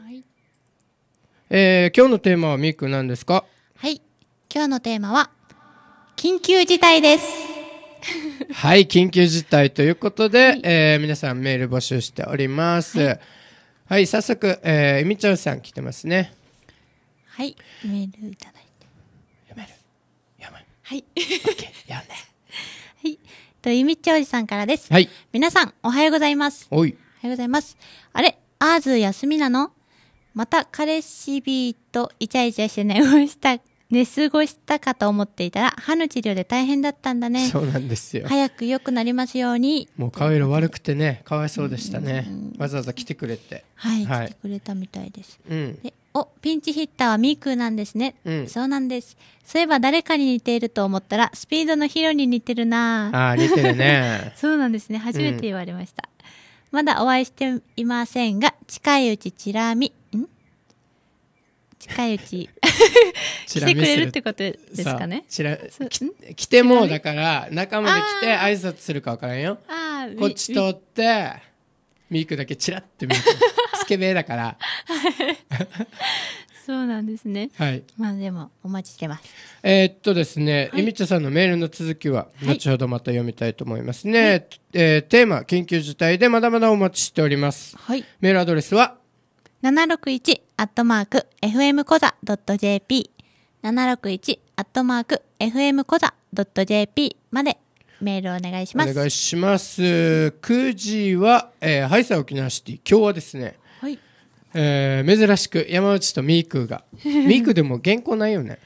はい、えー、今日のテーマはみクなんですかはい今日のテーマは緊急事態です <laughs> はい緊急事態ということで、はい、えー、皆さんメール募集しております、はい、はい、早速、えー、みちゃんさん来てますねはいメールいただいて読める読むはい、OK、読んで <laughs> はいと、ゆみっちおじさんからです。はい。皆さん、おはようございます。おい。おはようございます。あれ、アーず休みなのまた、彼氏 B とイチャイチャして寝をした、寝過ごしたかと思っていたら、歯の治療で大変だったんだね。そうなんですよ。早く良くなりますように。もう顔色悪くてね、かわいそうでしたね。わざわざ来てくれて。はい、はい、来てくれたみたいです。うん。でお、ピンチヒッターはミークなんですね、うん。そうなんです。そういえば誰かに似ていると思ったら、スピードのヒロに似てるなああ、似てるね。<laughs> そうなんですね。初めて言われました。うん、まだお会いしていませんが、近いうちチラ見、ん近いうち <laughs> 来てくれるってことですかねちら来てもだから仲間で来て挨拶するかわからんよこっち通ってミークだけチラッて見えつけケだから <laughs> そうなんですねはいまあでもお待ちしてますえー、っとですね、い、ゆみちゃさんのメールの続きは後ほどまた読みたいと思いますね、はい、えー、テーマ緊急事態でまだまだお待ちしております、はい、メールアドレスは761アットマーク FM コザ .jp 761アットマーク FM コザ .jp までメールお願いします。お願いします。9時は、えー、ハイサー沖縄シティ、今日はですね、はい、えー、珍しく山内とミークが、ミ <laughs> ークでも原稿ないよね。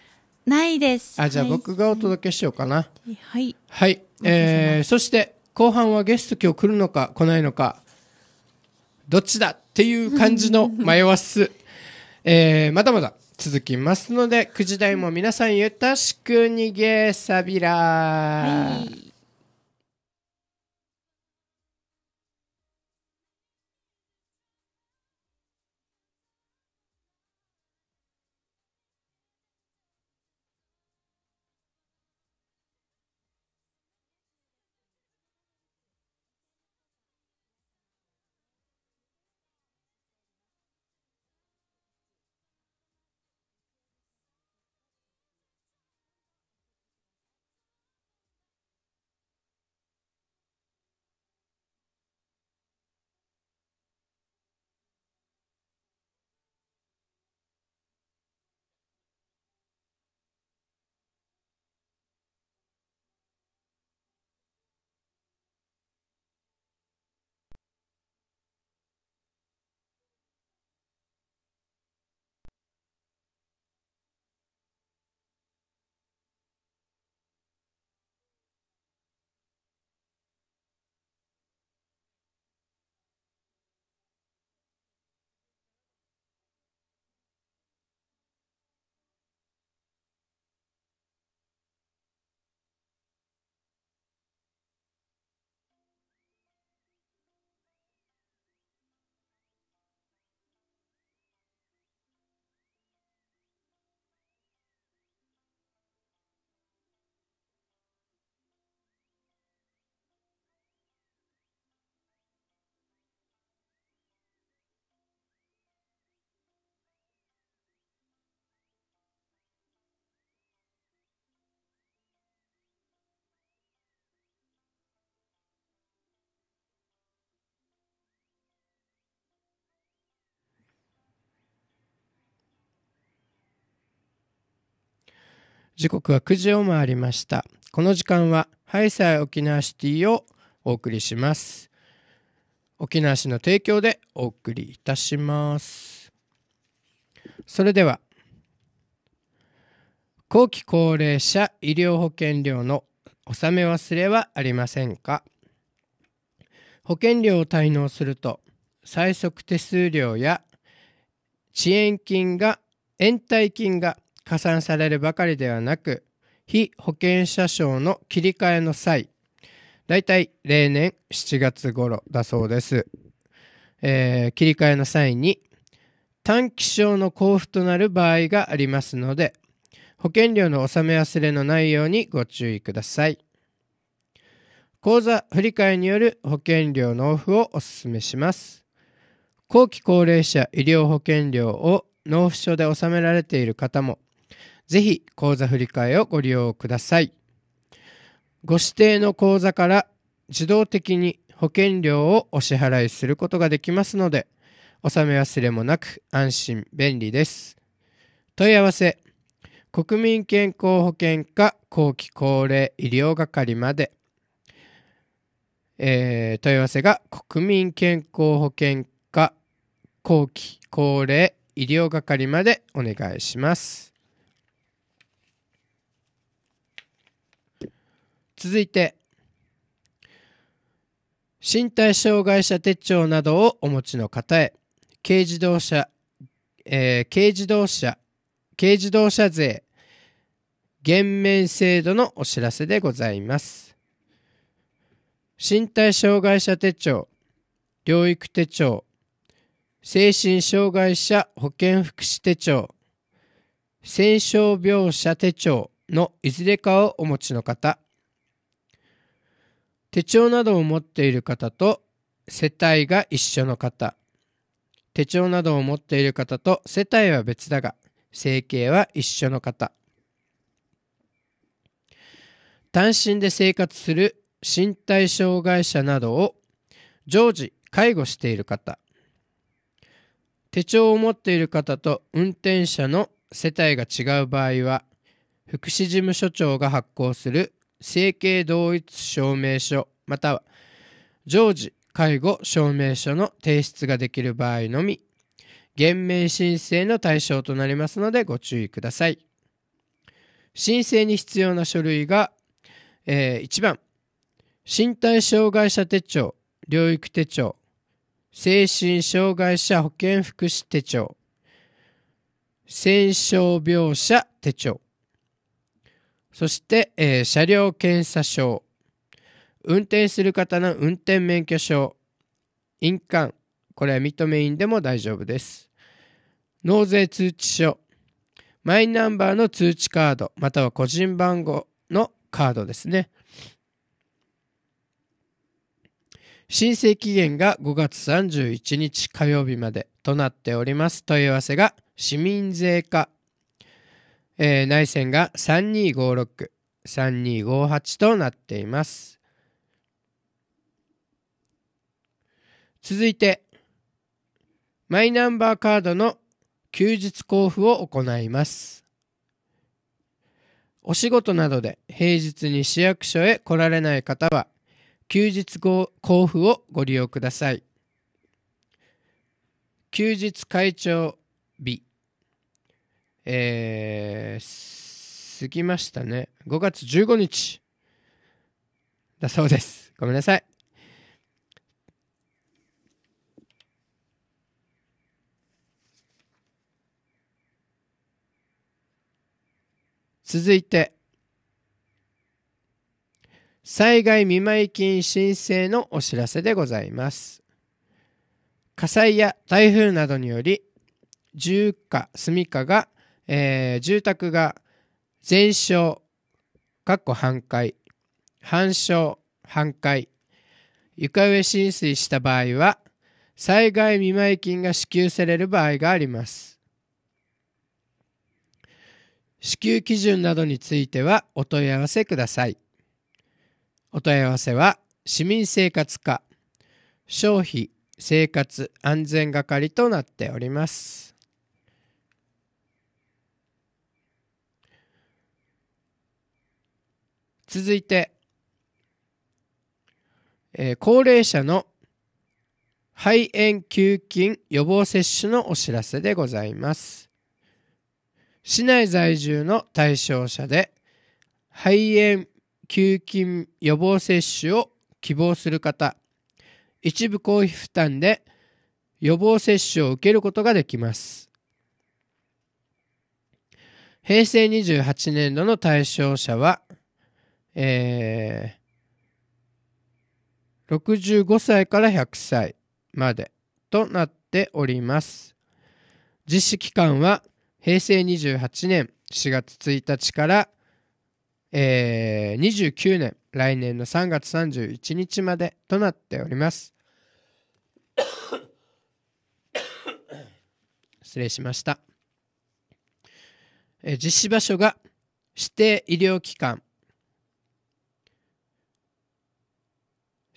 ないです。あ、じゃあ僕がお届けしようかな。はい。はい。えー、そして後半はゲスト今日来るのか来ないのか、どっちだっていう感じの <laughs> 迷わす。えー、まだまだ続きますので、9時台も皆さんゆたしく逃げさびらはい時刻は9時を回りましたこの時間はハイサイ沖縄シティをお送りします沖縄市の提供でお送りいたしますそれでは後期高齢者医療保険料の納め忘れはありませんか保険料を滞納すると最速手数料や遅延金が延滞金が加算されるばかりではなく、非保険者証の切り替えの際、だいたい例年7月頃だそうです。えー、切り替えの際に、短期証の交付となる場合がありますので、保険料の納め忘れのないようにご注意ください。口座振替による保険料納付をお勧めします。後期高齢者医療保険料を納付書で納められている方もぜひ口座振替をご利用ください。ご指定の口座から自動的に保険料をお支払いすることができますので、納め忘れもなく安心便利です。問い合わせ、国民健康保険課後期高齢医療係まで、えー、問い合わせが国民健康保険課後期高齢医療係までお願いします。続いて身体障害者手帳などをお持ちの方へ軽自動車、えー、軽自動車軽自動車税減免制度のお知らせでございます身体障害者手帳療育手帳精神障害者保健福祉手帳戦傷病者手帳のいずれかをお持ちの方手帳などを持っている方と世帯が一緒の方手帳などを持っている方と世帯は別だが生計は一緒の方単身で生活する身体障害者などを常時介護している方手帳を持っている方と運転者の世帯が違う場合は福祉事務所長が発行する整形同一証明書または常時介護証明書の提出ができる場合のみ減免申請の対象となりますのでご注意ください申請に必要な書類が、えー、1番身体障害者手帳療育手帳精神障害者保健福祉手帳戦傷病者手帳そして、えー、車両検査証、運転する方の運転免許証、印鑑、これは認め印でも大丈夫です。納税通知書、マイナンバーの通知カード、または個人番号のカードですね。申請期限が5月31日火曜日までとなっております問い合わせが市民税課えー、内線が3256、3258となっています。続いて、マイナンバーカードの休日交付を行います。お仕事などで平日に市役所へ来られない方は、休日交付をご利用ください。休日会長日えー、過ぎましたね。5月15日だそうです。ごめんなさい。続いて、災害見舞金申請のお知らせでございます。火災や台風などにより、住家、住家がえー、住宅が全焼、かっこ半壊、半焼、半壊、床上浸水した場合は、災害見舞金が支給される場合があります。支給基準などについてはお問い合わせください。お問い合わせは市民生活課消費生活安全係となっております。続いて、えー、高齢者の肺炎球菌予防接種のお知らせでございます。市内在住の対象者で肺炎球菌予防接種を希望する方、一部公費負担で予防接種を受けることができます。平成28年度の対象者はえー、65歳から100歳までとなっております。実施期間は平成28年4月1日から、えー、29年来年の3月31日までとなっております。<coughs> 失礼しました。え実施場所が指定医療機関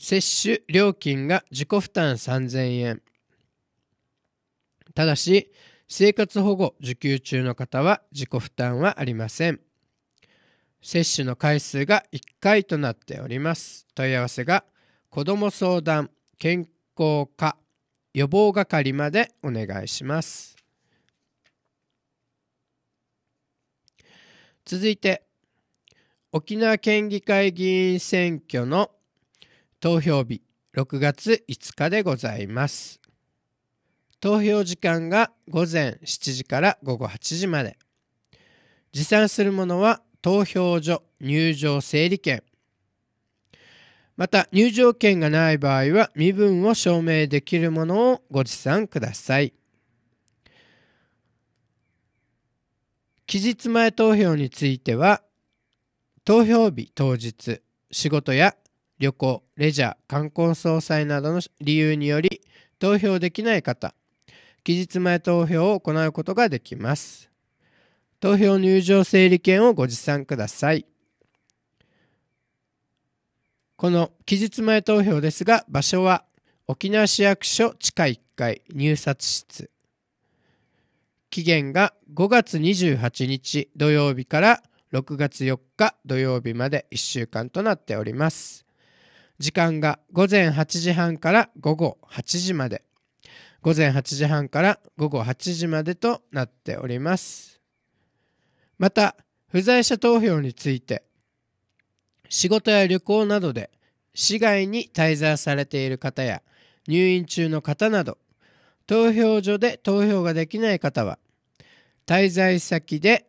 接種料金が自己負担3000円ただし生活保護受給中の方は自己負担はありません接種の回数が1回となっております問い合わせが子ども相談健康課予防係までお願いします続いて沖縄県議会議員選挙の投票日6月5日でございます投票時間が午前7時から午後8時まで持参するものは投票所入場整理券また入場券がない場合は身分を証明できるものをご持参ください期日前投票については投票日当日仕事や旅行、レジャー、観光総裁などの理由により投票できない方、期日前投票を行うことができます。投票入場整理券をご持参ください。この期日前投票ですが、場所は沖縄市役所地下1階入札室。期限が5月28日土曜日から6月4日土曜日まで1週間となっております。時間が午前8時半から午後8時まで午前8時半から午後8時までとなっておりますまた不在者投票について仕事や旅行などで市外に滞在されている方や入院中の方など投票所で投票ができない方は滞在先で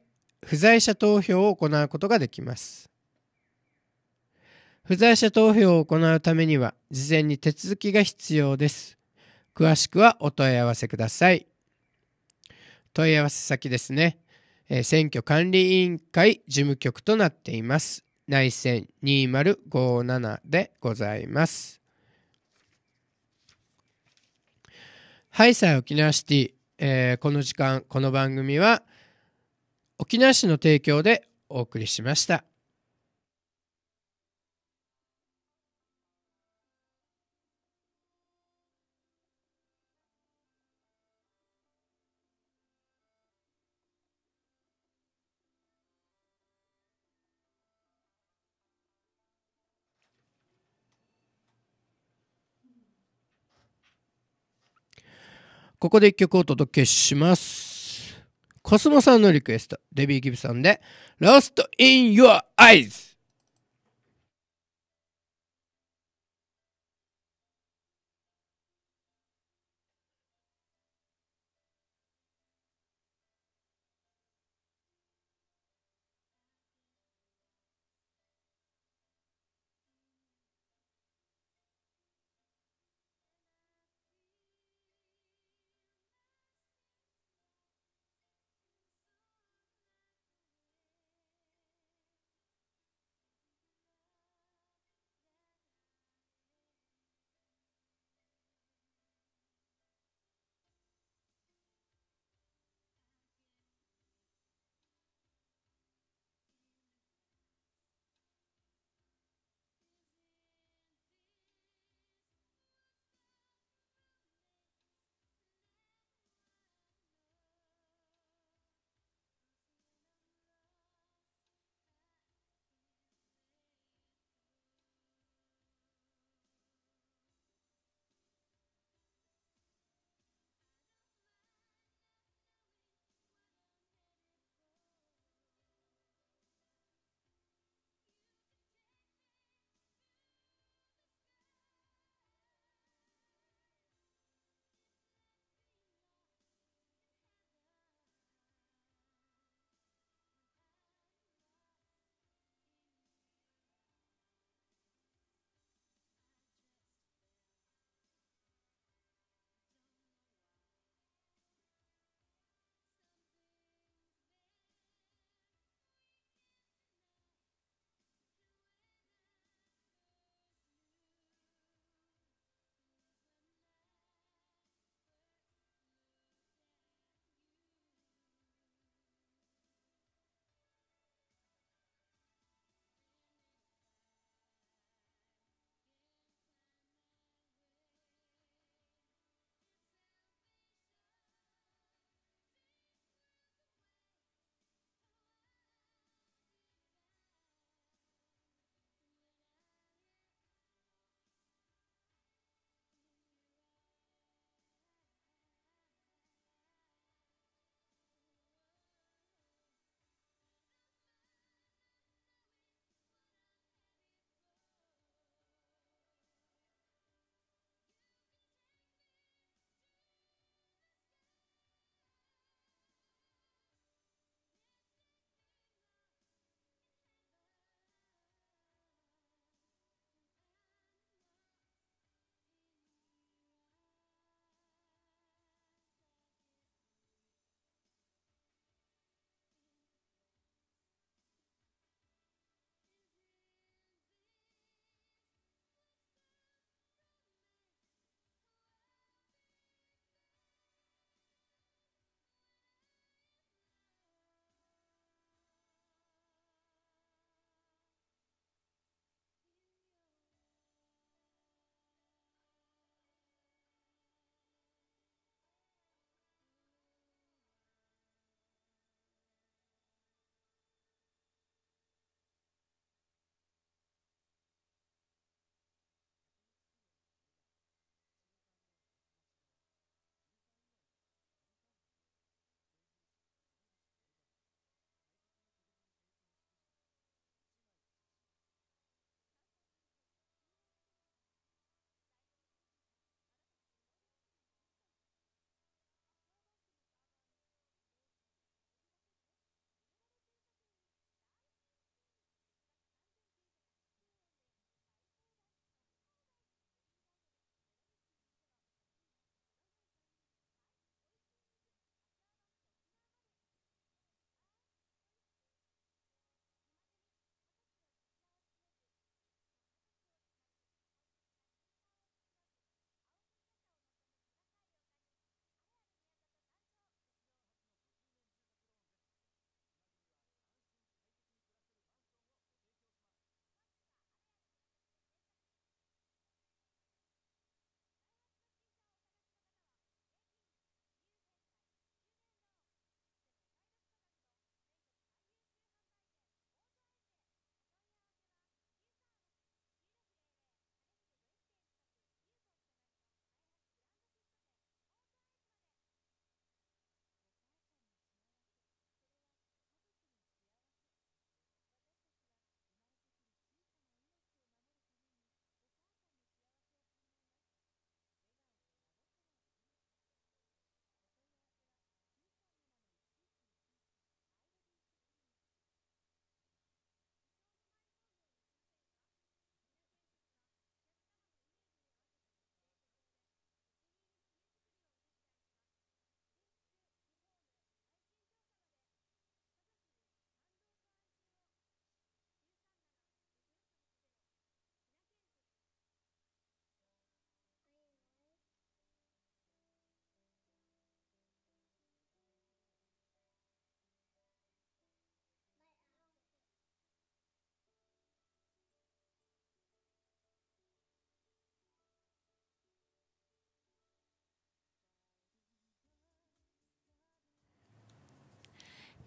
不在者投票を行うことができます不在者投票を行うためには事前に手続きが必要です。詳しくはお問い合わせください。問い合わせ先ですね。えー、選挙管理委員会事務局となっています。内線2057でございます。ハイサイ沖縄シティ、えー、この時間、この番組は沖縄市の提供でお送りしました。ここで1曲お届けします。コスモさんのリクエスト、デビー・ギブソンで、Lost in Your Eyes!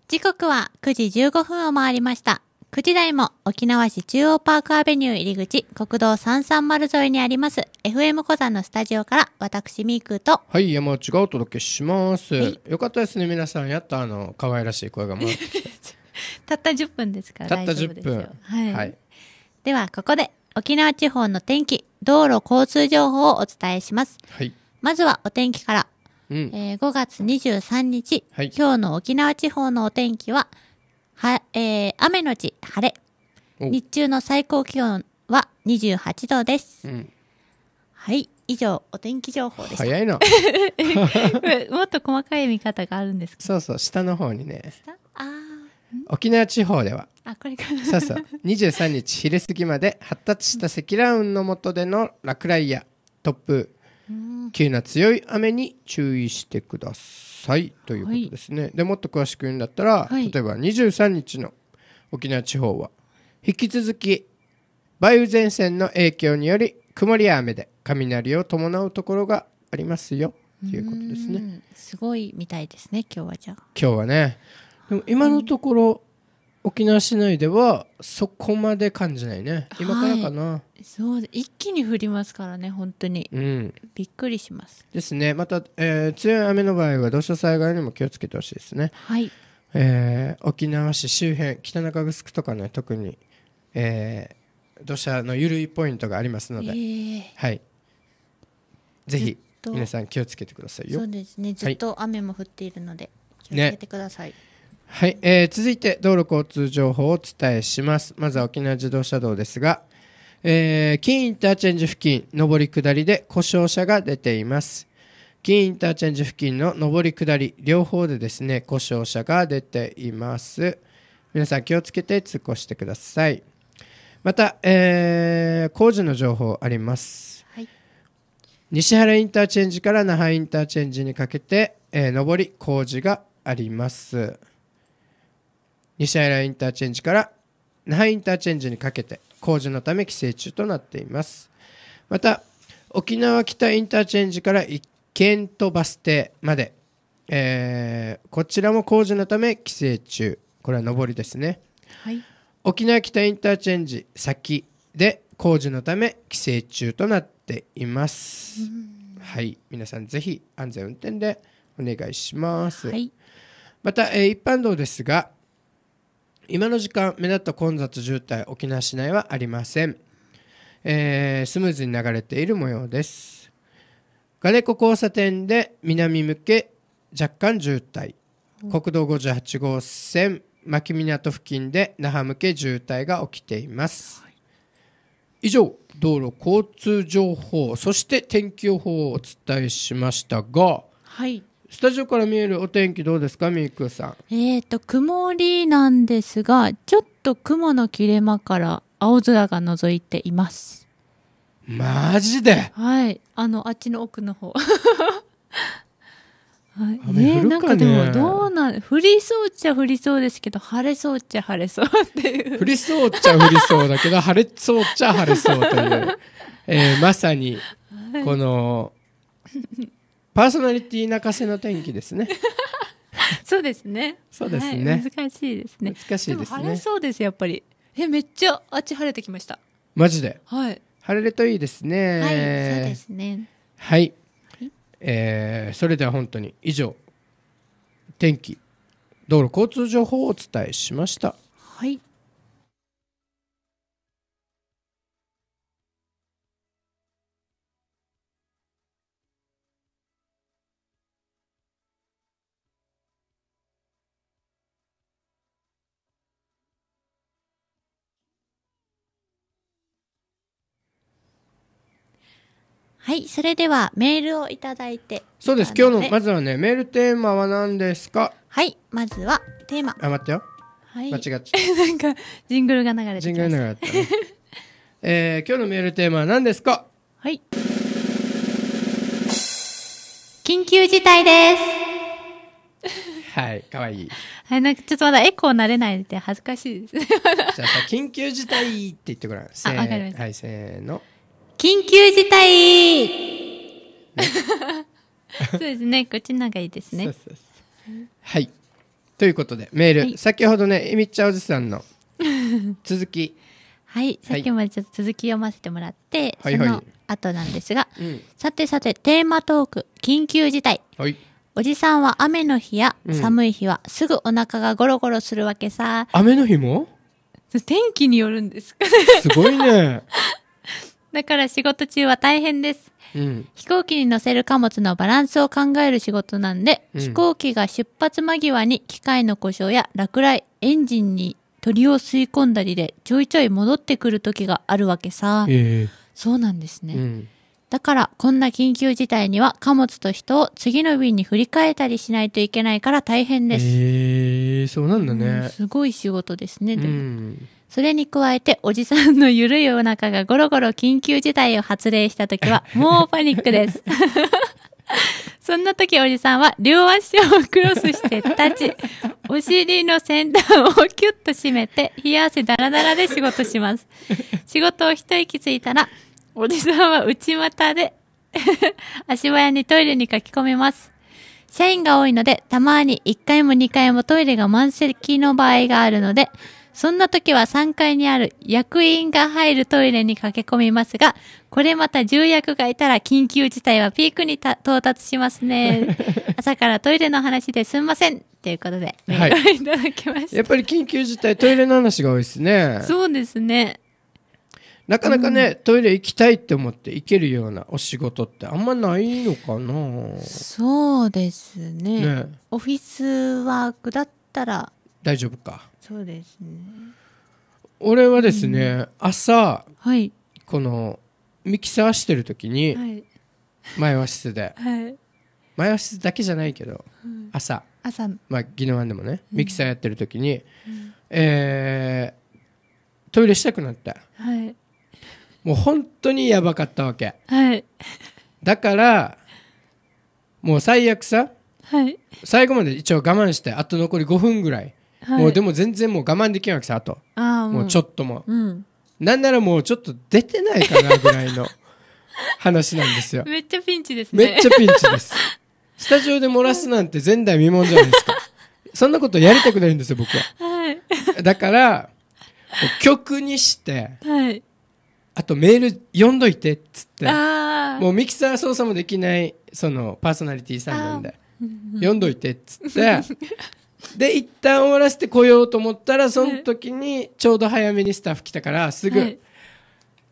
時刻は9時15分を回りました。9時台も沖縄市中央パークアベニュー入り口国道330沿いにあります FM 小山のスタジオから私ミークとはい山内がお届けしますよかったですね皆さんやったあの可愛らしい声がきて。<laughs> たった10分ですからたった10分はい、はい、ではここで沖縄地方の天気道路交通情報をお伝えします、はい、まずはお天気からうん、えー、5月23日、はい、今日の沖縄地方のお天気は、はえー、雨のち晴れ。日中の最高気温は28度です。うん、はい、以上お天気情報です。早いの。<laughs> もっと細かい見方があるんですそうそう下の方にねあ沖縄地方ではあこれかそうそう23日昼過ぎまで発達した積乱雲の下での落雷や突風急な強い雨に注意してくださいということですね、はい、でもっと詳しく言うんだったら、はい、例えば23日の沖縄地方は引き続き梅雨前線の影響により曇りや雨で雷を伴うところがありますよということですねすごいみたいですね今日はじゃあ今日はねでも今のところ沖縄市内ではそこまで感じないね今からかな、はい、そう一気に降りますからね本当に、うん、びっくりしますですねまた、えー、強い雨の場合は土砂災害にも気をつけてほしいですねはい、えー、沖縄市周辺北中城とかね特に、えー、土砂の緩いポイントがありますので、えー、はいぜひ皆さん気をつけてくださいよそうですねずっと雨も降っているので、気をつけてください、ねはい、えー、続いて道路交通情報をお伝えします。まずは沖縄自動車道ですが、えー、金インターチェンジ付近、上り下りで故障車が出ています。金インターチェンジ付近の上り下り、両方でですね、故障車が出ています。皆さん気をつけて通行してください。また、えー、工事の情報あります。西原インターチェンジから那覇インターチェンジにかけて、えー、上り工事があります。西平インターチェンジから那覇インターチェンジにかけて工事のため規制中となっていますまた沖縄北インターチェンジから一軒とバス停まで、えー、こちらも工事のため規制中これは上りですね、はい、沖縄北インターチェンジ先で工事のため規制中となっています、はい皆さんぜひ安全運転でお願いします、はい、また、えー、一般道ですが今の時間目立った混雑渋滞沖縄市内はありません、えー、スムーズに流れている模様ですガレコ交差点で南向け若干渋滞国道58号線牧港付近で那覇向け渋滞が起きています、以上道路交通情報そして天気予報をお伝えしましたが、はい、スタジオから見えるお天気どうですか、みーくさん。えっ、ー、と、曇りなんですが、ちょっと雲の切れ間から青空が覗いています。マジではい。あの、あっちの奥の方。<laughs> はい、ね、ね、なんかでもどうなん降りそうっちゃ降りそうですけど晴れそうっちゃ晴れそうっていう降りそうっちゃ降りそうだけど <laughs> 晴れそうっちゃ晴れそうという、えー、まさにこの、はいパーソナリティ泣かせの天気ですね。<laughs> そうですね。そうですね、はい、難しいですね。難しいですね。晴れそうですやっぱり。えめっちゃあっち晴れてきました。マジで。はい。晴れるといいですね。はい、そうですね。はい。はい、えー、それでは本当に以上天気道路交通情報をお伝えしました。はい。はい、それではメールをいただいてそうです。今日のまずはね、メールテーマは何ですか。はい、まずはテーマ。あ、待ってよ。はい。間違った。<laughs> なんかジングルが流れてジングルが流れた、ね。<laughs> えー、今日のメールテーマは何ですか。はい。緊急事態です。<laughs> はい、可愛いい。はい、なんかちょっとまだエコー慣れないで恥ずかしいです。じゃあさ、緊急事態って言ってごらん。せー、はい、せーの。緊急事態、ね、<laughs> そうですね、こっちのがいいですね。そうそうそうはい。ということで、メール、はい、先ほどね、えみっちゃおじさんの <laughs> 続き。はい、さっきまでちょっと続き読ませてもらって、はい、その後なんですが、はいはい、さてさて、テーマトーク、緊急事態。はい、おじさんは雨の日や寒い日はすぐお腹がゴロゴロするわけさ。うん、雨の日も <laughs> 天気によるんですかね。すごいね。だから仕事中は大変です。うん、飛行機に乗せる貨物のバランスを考える仕事なんで、うん、飛行機が出発間際に機械の故障や落雷、エンジンに鳥を吸い込んだりでちょいちょい戻ってくる時があるわけさ。えー、そうなんですね。うん、だからこんな緊急事態には貨物と人を次の便に振り替えたりしないといけないから大変です。えー、そうなんだね、すごい仕事ですね、でも。それに加えて、おじさんのゆるいお腹がゴロゴロ緊急事態を発令した時は、<laughs> もうパニックです。<laughs> そんな時おじさんは両足をクロスして立ち、お尻の先端をキュッと締めて、冷や汗ダラダラで仕事します。仕事を一息ついたら、おじさんは内股で <laughs> 足早にトイレに書き込みます。社員が多いので、たまに1回も2回もトイレが満席の場合があるので、そんな時は3階にある役員が入るトイレに駆け込みますが、これまた重役がいたら緊急事態はピークに到達しますね。<laughs> 朝からトイレの話ですんません。ということで、はい、いただきました、やっぱり緊急事態、トイレの話が多いですね。そうですね。なかなかね、うん、トイレ行きたいって思って行けるようなお仕事ってあんまないのかなそうですね、ね、オフィスワークだったら大丈夫かそうですね俺はですね、うん、朝、はい、このミキサーしてる時に、はい、前和室で、はい、前和室だけじゃないけど、うん、朝朝まあ宜野湾でもね、ミキサーやってる時に、うん、えー、トイレしたくなって、はい、もう本当にやばかったわけ、はい、だからもう最悪さ、はい、最後まで一応我慢してあと残り5分ぐらいはい、もうでも全然もう我慢できなくさあとあもうちょっとも、うん、なんならもうちょっと出てないかなぐらいの話なんですよ <laughs> めっちゃピンチですねめっちゃピンチです <laughs> スタジオで漏らすなんて前代未聞じゃないですかそんなことやりたくないんですよ僕は、はい、だから曲にして、はい、あとメール読んどいてっつってもうミキサー操作もできないそのパーソナリティさんなんで、読んどいてっつって <laughs> で、一旦終わらせてこようと思ったら、その時にちょうど早めにスタッフ来たから、すぐ、はい、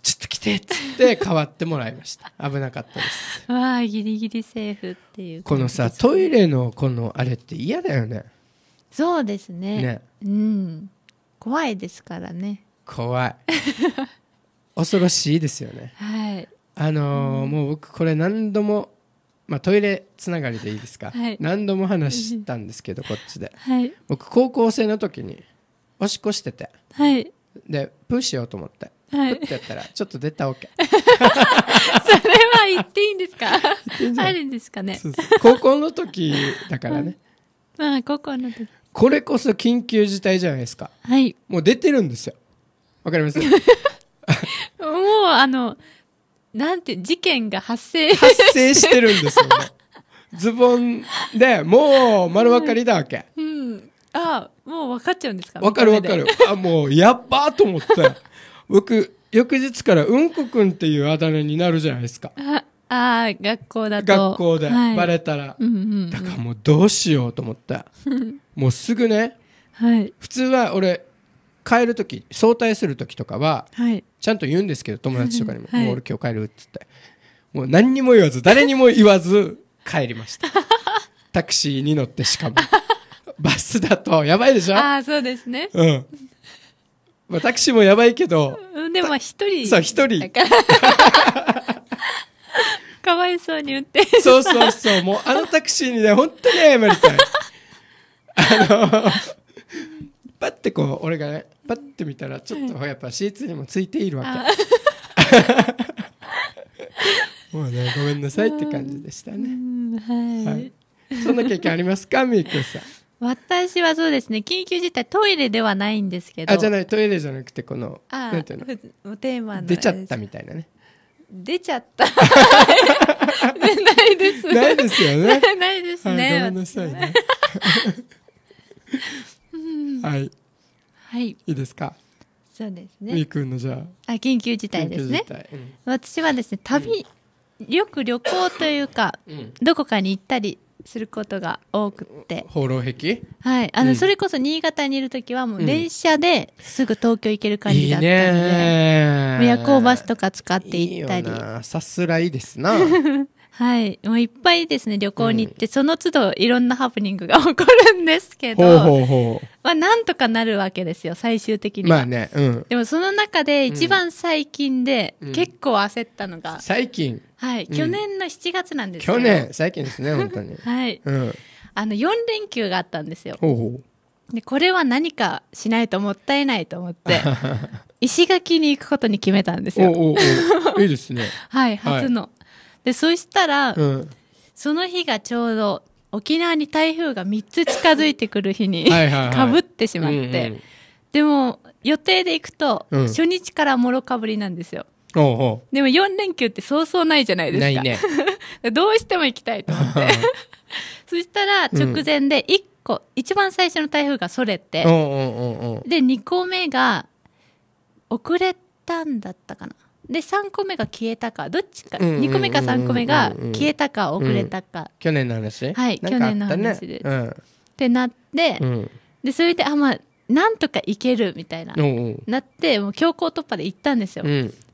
ちょっと来てっつって変わってもらいました。<laughs> 危なかったです。わあ、ギリギリセーフっていう、ね、このさ、トイレのこのあれって嫌だよね。そうですね。ね。うん。怖いですからね。怖い。恐ろしいですよね。<laughs> はい。あのーうん、もう僕これ何度もまあ、トイレつながりでいいですか、はい、何度も話したんですけど <laughs> こっちで、はい、僕高校生の時におしっこしてて、はい、でプーしようと思って。はい、ってやったらちょっと出たわけ <laughs> それは言っていいんですかあるんですかね高校の時だからね、う <laughs> ん、まあ高校の時これこそ緊急事態じゃないですかはいもう出てるんですよわかりますもうあのなんて、事件が発生発生してるんですよね。<laughs> ズボンでもう丸分かりだわけ。うん。あもう分かっちゃうんですか分かる分かる。あ、もう、やっばーと思って。僕、翌日からうんこくんっていうあだ名になるじゃないですか。ああ、学校だと。学校で、バレたら、うんだからもうどうしようと思って。<laughs> もうすぐね、はい、普通は俺、帰る時早退する時とかは、はい、ちゃんと言うんですけど友達とかにも「はい、もう俺今日帰る」っつってもう何にも言わず誰にも言わず帰りました <laughs> タクシーに乗ってしかもバスだとやばいでしょああそうですねうんまあ、タクシーもやばいけど、うん、でも一人そう一人 <laughs> かわいそうに言ってそうそうそうもうあのタクシーにね本当に謝りたい <laughs> あのパッてこう俺がねパッて見たらちょっとやっぱシーツにもついているわけ <laughs> もうねごめんなさいって感じでしたねはい、はい、そんな経験ありますかみゆさん私はそうですね緊急事態トイレではないんですけどあじゃないトイレじゃなくてこのなんていうのテーマの出ちゃったみたいなね出ちゃった <laughs> ないですないですよね <laughs> ないですねごめんなさいねはい。はい。いいですか。そうですね。みくんのじゃあ。あ、緊急事態ですね。うん、私はですね、旅、よく旅行というか、うん、どこかに行ったりすることが多くて。放浪壁はい。あの、うん、それこそ新潟にいる時はもう電車ですぐ東京行ける感じだったので、うん、いい夜行バスとか使って行ったり。いいさすらいいですな。<laughs> はい。もういっぱいですね、旅行に行って、うん、その都度いろんなハプニングが起こるんですけど、ほうほうほうまあ、なんとかなるわけですよ、最終的には。まあね、うん。でもその中で一番最近で、結構焦ったのが、うん、最近はい、去年の7月なんですけど、去年、最近ですね、本当に。<laughs> はい。うん。あの、4連休があったんですよ。ほうほうで、これは何かしないともったいないと思って、<laughs> 石垣に行くことに決めたんですよ。おおおいいですね。<laughs> はい、初の。はいでそしたら、うん、その日がちょうど沖縄に台風が3つ近づいてくる日にかぶってしまって、でも予定で行くと、初日からもろかぶりなんですようでも4連休ってそうそうないじゃないですか、ね、<laughs> どうしても行きたいと思って <laughs> そしたら直前で1個、うん、一番最初の台風がそれてで2個目が遅れたんだったかなで3個目が消えたかどっちか、2個目か3個目が消えたか遅れたか、去年の話はい、去年の話です、ってなって、でそれであまあなんとかいけるみたいな、なってもう強行突破で行ったんですよ、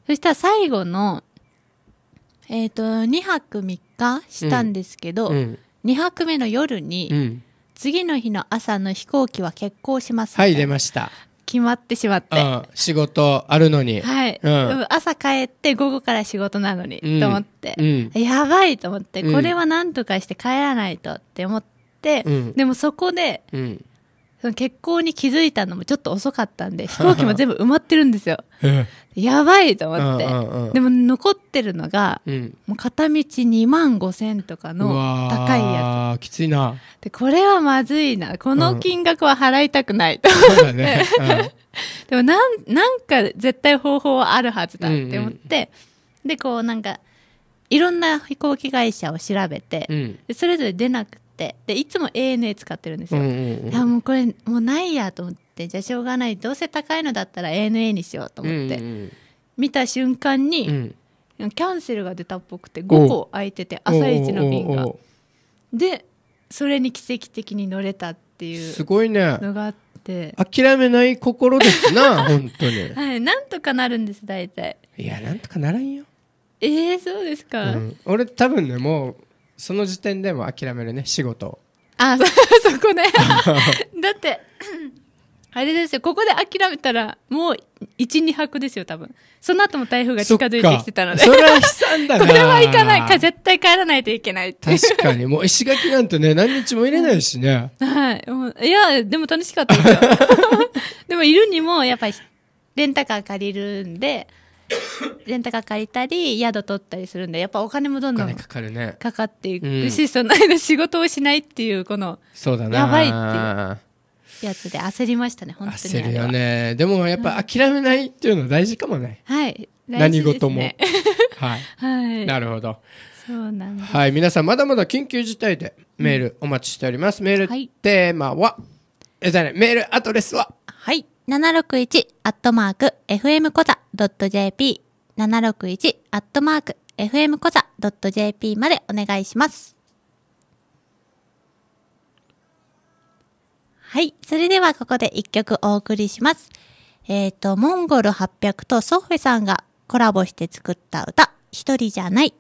そしたら最後のえっ、と2泊3日したんですけど、2泊目の夜に、次の日の朝の飛行機は欠航しますはい出ました決まってしまって。仕事あるのに。はい。うん、朝帰って午後から仕事なのに、と思って、うん、やばいと思って、これは何とかして帰らないとって思って、でもそこで、うんその欠航に気づいたのもちょっと遅かったんで、<laughs> 飛行機も全部埋まってるんですよ。やばいと思って。でも残ってるのが、うん、もう片道2万5千とかの高いやつ。きついな。で、これはまずいな。この金額は払いたくないと思って。うね。<laughs> でもなん、なんか絶対方法はあるはずだって思って、うんうん、で、こうなんか、いろんな飛行機会社を調べて、うん、それぞれ出なくってでいつも ANA 使ってるんですよ、うんうんうん、あもうこれもうないやと思ってじゃあしょうがないどうせ高いのだったら ANA にしようと思って、うんうん見た瞬間に、うん、キャンセルが出たっぽくて5個空いてて朝一の便がでそれに奇跡的に乗れたっていうすごいねのがあって、諦めない心ですな <laughs> 本当に、はい、なんとかなるんです大体いやなんとかならんよえー、そうですか、うん、俺多分ねもうその時点でも諦めるね仕事あ <laughs> そこね <laughs> だって <clears throat> あれですよここで諦めたらもう12泊ですよ多分その後も台風が近づいてきてたのでそれは悲惨だな <laughs> これは行かないか絶対帰らないといけない確かにもう石垣なんてね何日もいれないしね、はい、はいいやでも楽しかったですよでもいるにもやっぱりレンタカー借りるんで <coughs> レンタカー借りたり宿取ったりするんでやっぱお金もどんどんかかる、ね、かかっていくし、その間 <laughs> 仕事をしないっていうこのそうだなやばいっていう。やつで焦りましたね本当に焦るよねでもやっぱ諦めないっていうの大事かもね、うん、はい何事も、はい、はい、なるほどそうなんですはい皆さんまだまだ緊急事態でメールお待ちしております、うん、メール、テーマはえじゃねメールアドレスははい761アットマーク FM コザ .jp 761アットマーク FM コザ .jp までお願いします。はい。それではここで一曲お送りします。えっ、ー、と、モンゴル800とソフェさんがコラボして作った歌、一人じゃない。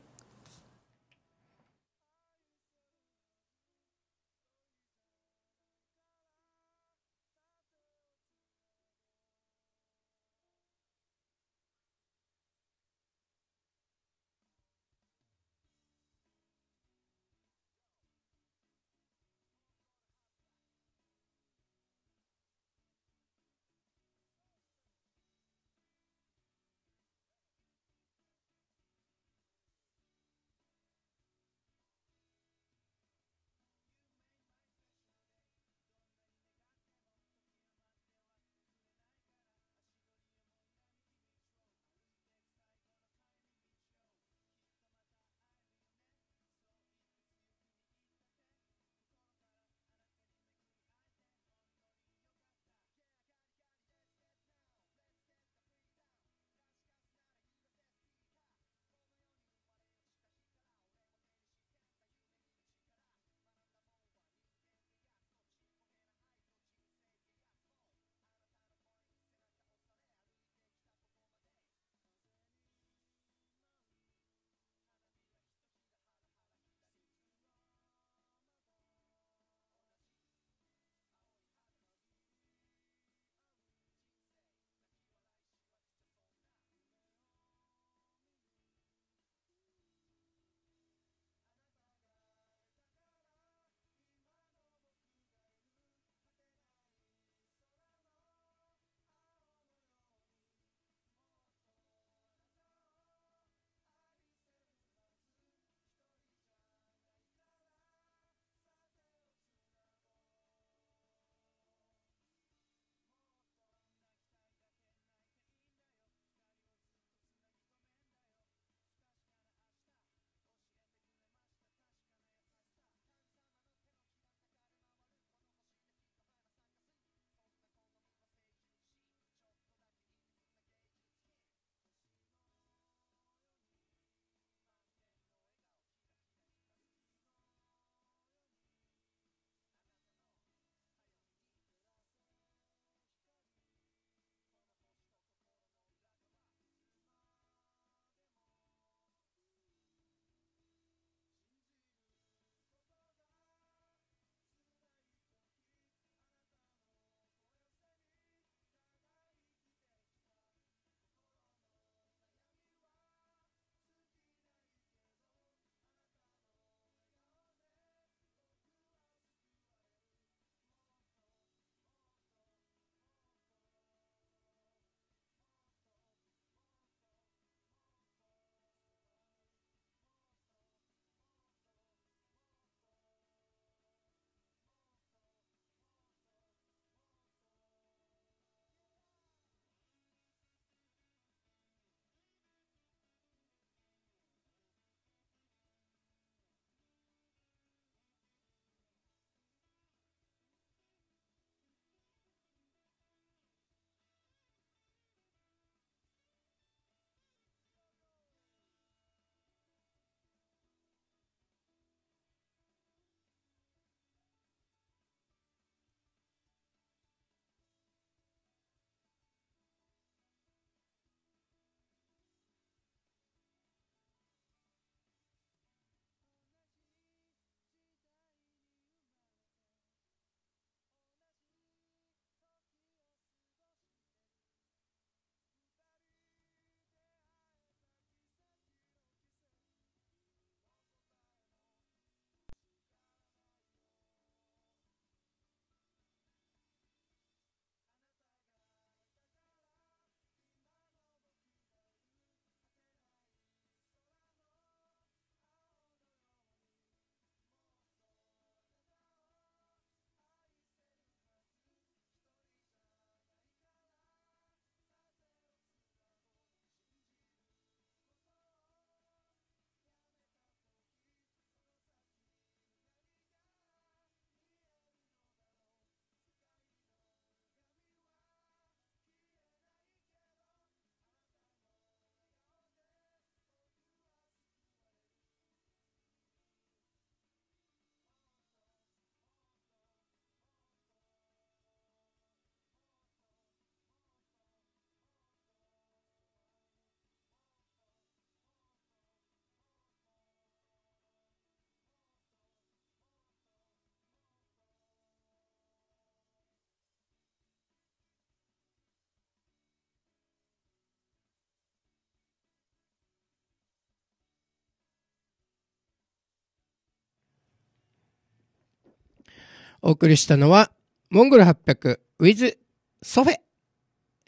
お送りしたのは、モンゴル800 with ソフェ。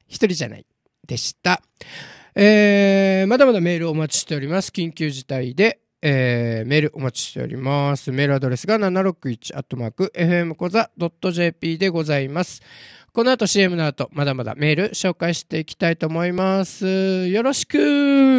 一人じゃない。でした。えー、まだまだメールお待ちしております。緊急事態で、えー、メールお待ちしております。メールアドレスが 761-fmkoza.jp でございます。この後 CM の後、まだまだメール紹介していきたいと思います。よろしく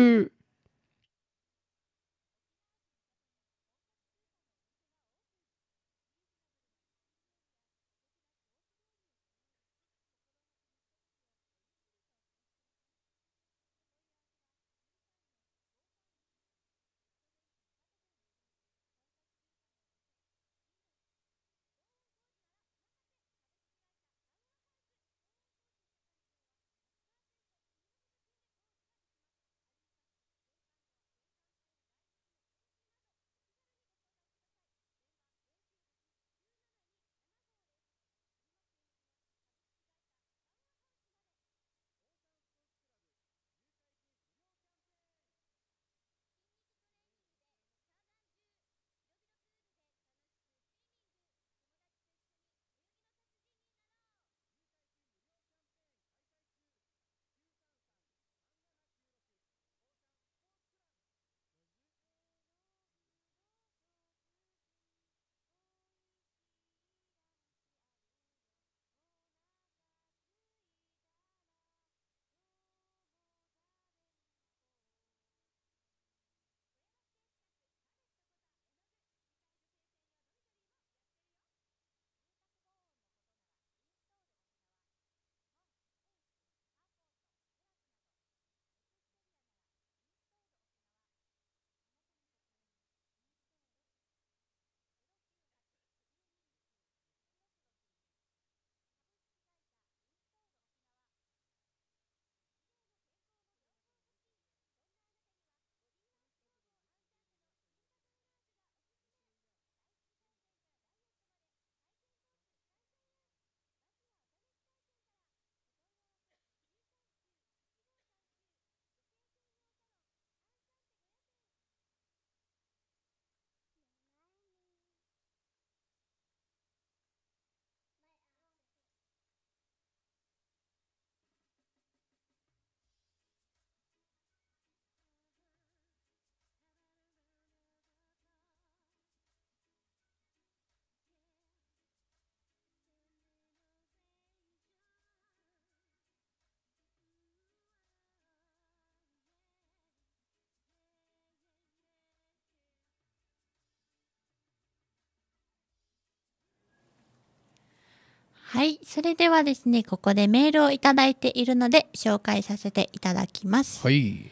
はい。それではですね、ここでメールをいただいているので、紹介させていただきます。はい。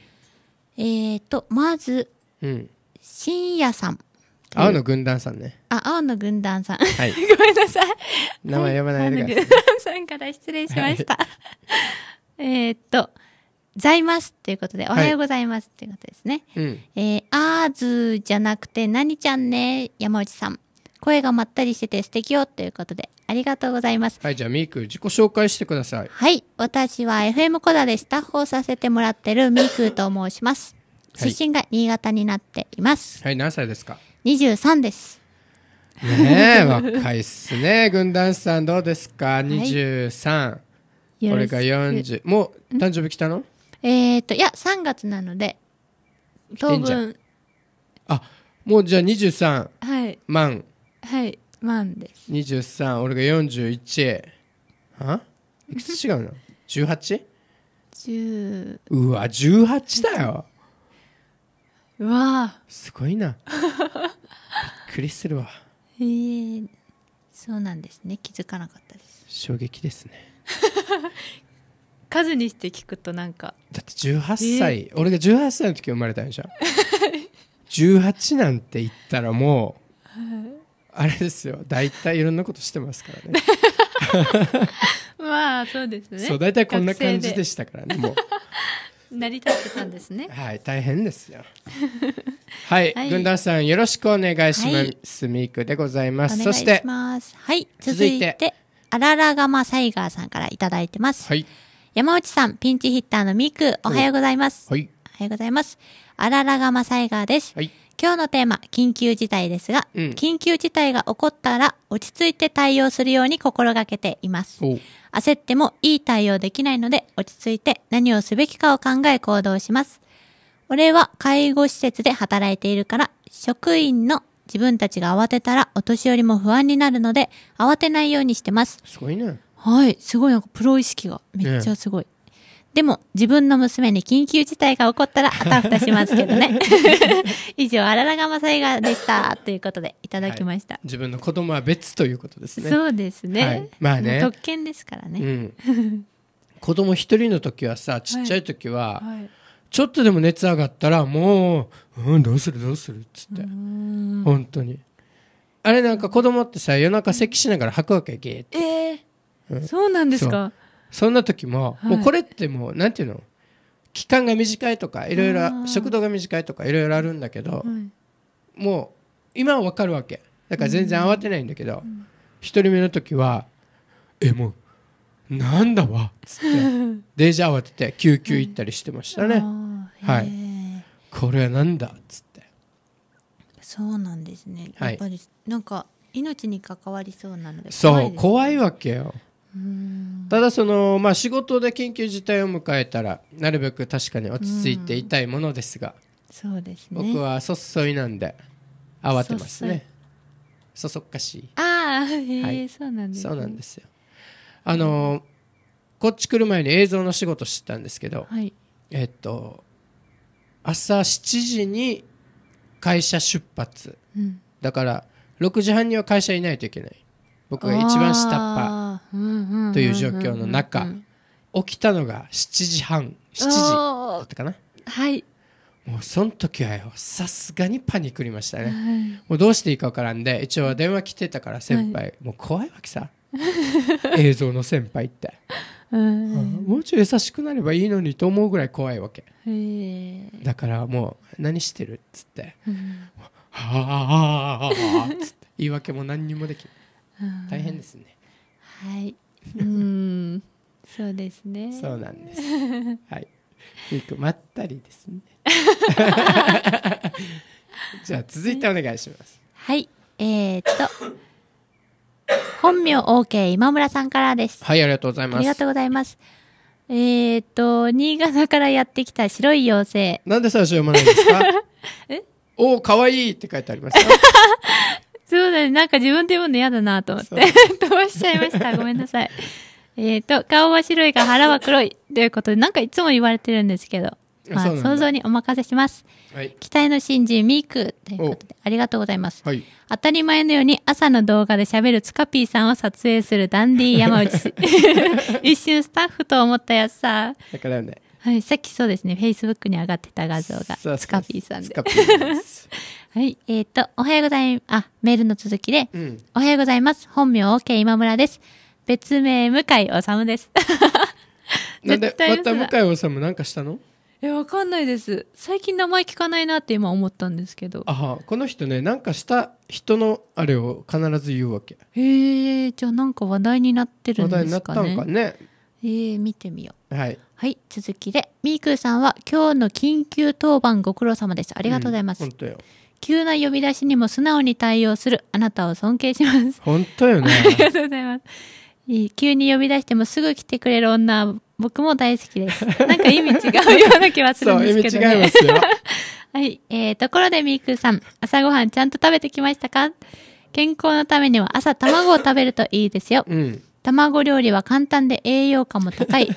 えっ、ー、と、まず、うん。深夜さん。青の軍団さんね。あ、青の軍団さん。はい、<laughs> ごめんなさい。名前呼ばないでください。青の軍団さんから失礼しました。はい、<laughs> えっと、ざいますっていうことで、おはようございますっていうことですね。はい、うん、えー、あーずじゃなくて、なにちゃんね、山内さん。声がまったりしてて素敵よということでありがとうございます。はい、じゃあみーく自己紹介してください。はい、私は FM コダでスタッフをさせてもらってるみーくと申します。出身が新潟になっています。はい、何歳ですか ?23 です。ねえ、若いっすね。<laughs> 軍団さんどうですか ?23。はい、これが40。もう誕生日来たのえっと、いや、3月なので、当分。あ、もうじゃあ23万。はい、はいンです23俺が41あいくつ違うの 18? 10うわ18だようわすごいなびっくりするわへえー、そうなんですね気づかなかったです衝撃ですね数にして聞くとなんかだって18歳、えー、俺が18歳の時生まれたんじゃん18なんて言ったらもう、はいあれですよ大体いろんなことしてますからねまあそうですねそう大体こんな感じでしたからねもう成り立ってたんですねはい大変ですよはい、はい、軍団さんよろしくお願いします、スミークでございますそしてはい続いてあららがまサイガーさんからいただいてます、はい、山内さんピンチヒッターのミークおはようございます、はい、おはようございますあららがまサイガーです、はい今日のテーマ、緊急事態ですが、うん緊急事態が起こったら落ち着いて対応するように心がけています。焦ってもいい対応できないので、落ち着いて何をすべきかを考え行動します。俺は介護施設で働いているから、職員の自分たちが慌てたらお年寄りも不安になるので、慌てないようにしてます。すごいね。はい、すごいなんかプロ意識がめっちゃすごい。でも、自分の娘に緊急事態が起こったら、あたふたしますけどね。<laughs> 以上、あららがまさいがでした。ということで、いただきました、はい、自分の子供は別ということですね。そうですね。はい、まあね。特権ですからね。うん、子供一人の時はさ、ちっちゃい時は、はい、ちょっとでも熱上がったら、もう、うん、どうするどうするっつって。本当に。あれなんか子供ってさ、夜中咳しながら吐くわけ、ゲーって。えーうん、そうなんですかそんな時も、はい、もうこれってもうなんていうの期間が短いとかいろいろ食堂が短いとかいろいろあるんだけど、はい、もう今は分かるわけだから全然慌てないんだけど、うん、1人目の時は「えもうなんだわ」っつって <laughs> デー慌てて救急行ったりしてましたね、はい、これはなんだっつってそうなんですねやっぱり、はい、なんか命に関わりそうなので、ね、そう怖いわけよただその、まあ、仕事で緊急事態を迎えたらなるべく確かに落ち着いていたいものですが、うん、そうです、ね、僕はそっそいなんで慌てますねそそっかしいああへえ、はい、そうなんです、ね、そうなんですよあのこっち来る前に映像の仕事してたんですけど、はい、えっと朝7時に会社出発、うん、だから6時半には会社いないといけない僕が一番下っ端という状況の中起きたのが7時半7時だったかなはいもうその時はよさすがにパニックりましたね、はい、もうどうしていいか分からんで一応電話来てたから先輩、はい、もう怖いわけさ <laughs> 映像の先輩って、うん、もうちょい優しくなればいいのにと思うぐらい怖いわけだからもう何してるっつって、うん、はあはあはあはあっつって言い訳も何にもできない大変ですねはい <laughs> うんそうですねそうなんですはいゆくまったりですね <laughs> じゃあ続いてお願いしますはいえー、っと本名 OK 今村さんからですはいありがとうございますありがとうございますえー、っと新潟からやってきた白い妖精なんで最初読まないんですか <laughs> えおかわいいって書いてありましたそうだね。なんか自分で読んで嫌だなと思って。飛ば <laughs> しちゃいました。ごめんなさい。えっと、顔は白いが腹は黒い。ということで、なんかいつも言われてるんですけど。まあ、想像にお任せします。はい、期待の新人、ミークということで、ありがとうございます。はい、当たり前のように朝の動画で喋るツカピーさんを撮影するダンディ山内。<laughs> 一瞬スタッフと思ったやつさ。だからね。はい、さっきそうですね、フェイスブックに上がってた画像が、ツカピーさんで。はい。えっ、ー、と、おはようございます。あ、メールの続きで、うん、おはようございます。本名 OK 今村です。別名向井治です。<laughs> なんで、また向井治なんかしたのえ、わかんないです。最近名前聞かないなって今思ったんですけど。あこの人ね、なんかした人のあれを必ず言うわけ。へえ、じゃあなんか話題になってるんですかね。話題になったのかね。えー、見てみよう。はい。はい、続きで、みーくーさんは今日の緊急当番ご苦労様です。ありがとうございます。うん、本当よ。急な呼び出しにも素直に対応するあなたを尊敬します。本当よね。ありがとうございます。急に呼び出してもすぐ来てくれる女、僕も大好きです。<laughs> なんか意味違うような気はするんですけど、ね、そう、意味違いますよ。<laughs> はい。えー、ところでみーくさん、朝ごはんちゃんと食べてきましたか健康のためには朝卵を食べるといいですよ。うん。卵料理は簡単で栄養価も高い。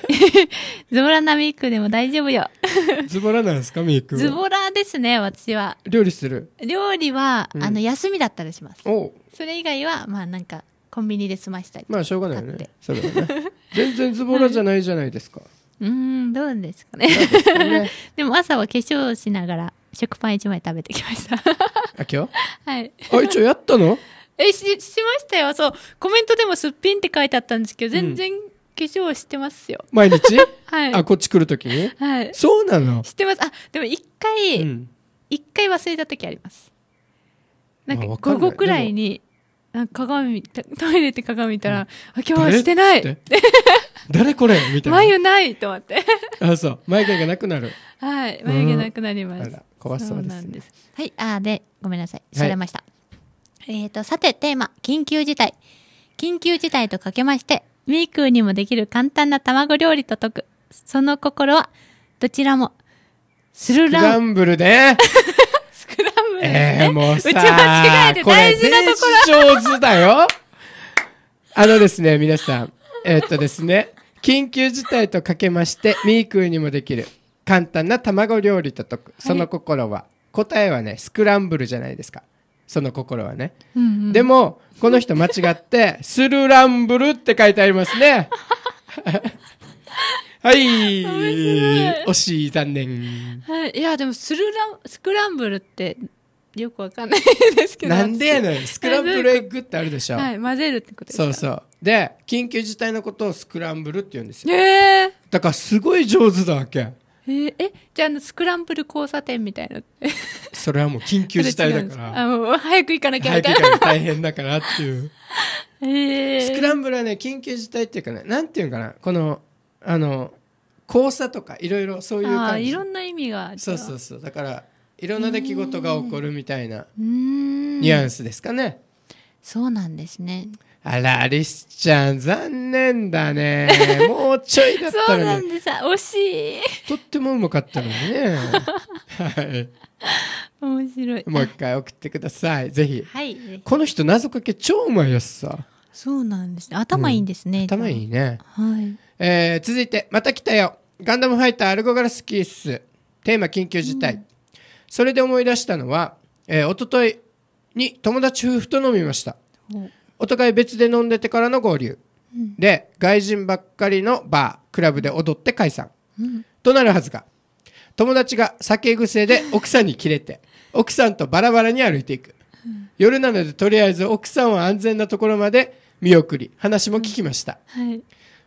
<laughs> ズボラなミークでも大丈夫よ。<laughs> ズボラなんですか、ミーク。ズボラですね、私は。料理する料理は、うん、あの、休みだったらします。おそれ以外は、まあなんか、コンビニで済ましたりまあしょうがないよね。そね。全然ズボラじゃないじゃないですか。<laughs> うん、どうですかね。ねでも朝は化粧しながら、食パン一枚食べてきました。あ、今日はい。あ、一応やったのえ、し、しましたよ。そう。コメントでもすっぴんって書いてあったんですけど、全然化粧してますよ。毎日 <laughs> はい。あ、こっち来るときにはい。そうなのしてます。あ、でも一う回、ん。一、回忘れた時あります。なんか午後くらいに、なんか鏡、トトイレって鏡見たら、あ、今日はしてないって誰これみたいな。眉ないと思って。あ、そう。眉毛がなくなる。はい。眉毛なくなりまあす。怖そうでなんです。はい。あーで、ごめんなさい。はい調べました。えっ、ー、と、さて、テーマ、緊急事態。緊急事態とかけまして、ミークにもできる簡単な卵料理と解く。その心は、どちらも、スルラン。スクランブルね。スクランブル、ね。えー、もうさ、うち間違えて大事なところ。上手だよ。あのですね、皆さん。えー、っとですね、緊急事態とかけまして、ミークにもできる簡単な卵料理と解く。その心は、はい、答えはね、スクランブルじゃないですか。その心はね、うんうん、でもこの人間違って「<laughs> スルランブル」って書いてありますね <laughs> はい惜しい残念、はい、いやでもスルランスクランブルってよくわかんないですけどなんでやねんスクランブルエッグってあるでしょ、はい、混ぜるってことですそうそうで緊急事態のことをスクランブルって言うんですよ、えー、だからすごい上手だわけえー、えじゃあスクランブル交差点みたいなそれはもう緊急事態だから <laughs> あもう早く行かなきゃいけないな大変だからっていう、え <laughs> ー、スクランブルはね緊急事態っていうかねなんていうかなこのあの交差とかいろいろそういう感じいろんな意味がそうそうそうだからいろんな出来事が起こるみたいなニュアンスですかね、えー、そうなんですねあら、アリスちゃん、残念だね。<laughs> もうちょいだったのに。そうなんでさ、惜しい。とってもうまかったのにね。<laughs> はい。面白い。もう一回送ってください。ぜひ。はい。この人、謎かけ超うまいやつさ。そうなんですね。頭いいんですね。うん、頭いいね。はい。えー、続いて、また来たよ。ガンダムファイターアルゴガラスキース。テーマ、緊急事態。うん、それで思い出したのは、えー、おとといに友達夫婦と飲みました。うんお互い別で飲んでてからの合流、うん、で外人ばっかりのバークラブで踊って解散、うん、となるはずが友達が酒癖で奥さんにキレて奥さんとバラバラに歩いていく、うん、夜なのでとりあえず奥さんは安全なところまで見送り話も聞きました、はい、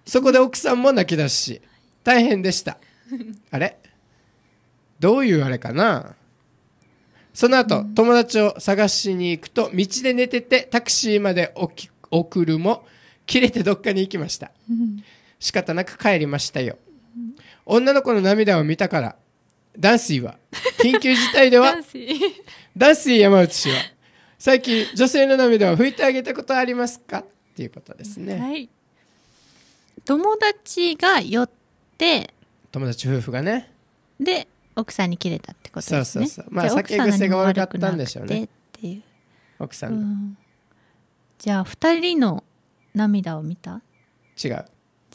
そこで奥さんも泣き出し大変でしたあれどういうあれかなその後、友達を探しに行くと、道で寝ててタクシーまで送るも、切れてどっかに行きました。仕方なく帰りましたよ。女の子の涙を見たから、ダンスイは、緊急事態では、ダンスイ山内氏は、最近女性の涙を拭いてあげたことありますかっていうことですね。はい。友達が寄って、友達夫婦がね。で、奥さんに切れたってことですねそうそうそうまあ酒癖が悪かったんでしょうねっていう奥さん、うん、じゃあ2人の涙を見た違う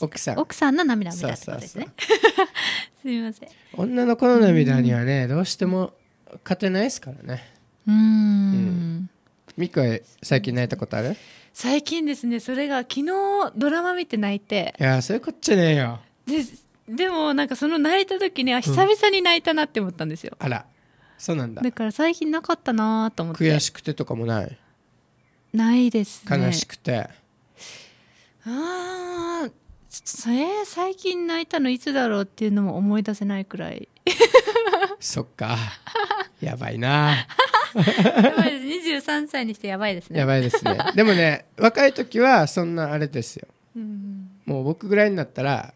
奥さん奥さんの涙を見たってことですね <laughs> すみません女の子の涙にはね、どうしても勝てないですからねうんミクは最近泣いたことある最近ですねそれが昨日ドラマ見て泣いていやそういうこっちゃねえよですでもなんかその泣いた時にあ久々に泣いたなって思ったんですよ、あらそうなんだだから最近なかったなと思って悔しくてとかもないないですね悲しくてああそれ最近泣いたのいつだろうっていうのも思い出せないくらいそっかやばいなやばい23歳にしてやばいですねやばいですねでもね若い時はそんなあれですよ、うん、もう僕ぐらいになったら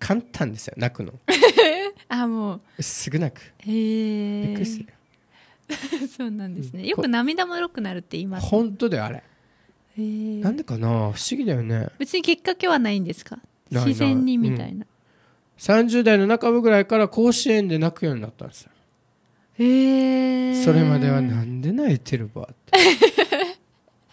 簡単ですよ泣くの <laughs> あもうすぐ泣くへえびっくりする <laughs> そうなんですねよく涙もろくなるって言います、ね、本当だよあれなんでかな不思議だよね別にきっかけはないんですか自然にみたいな、うん、30代の半ばぐらいから甲子園で泣くようになったんですよへえそれまではなんで泣いてるばって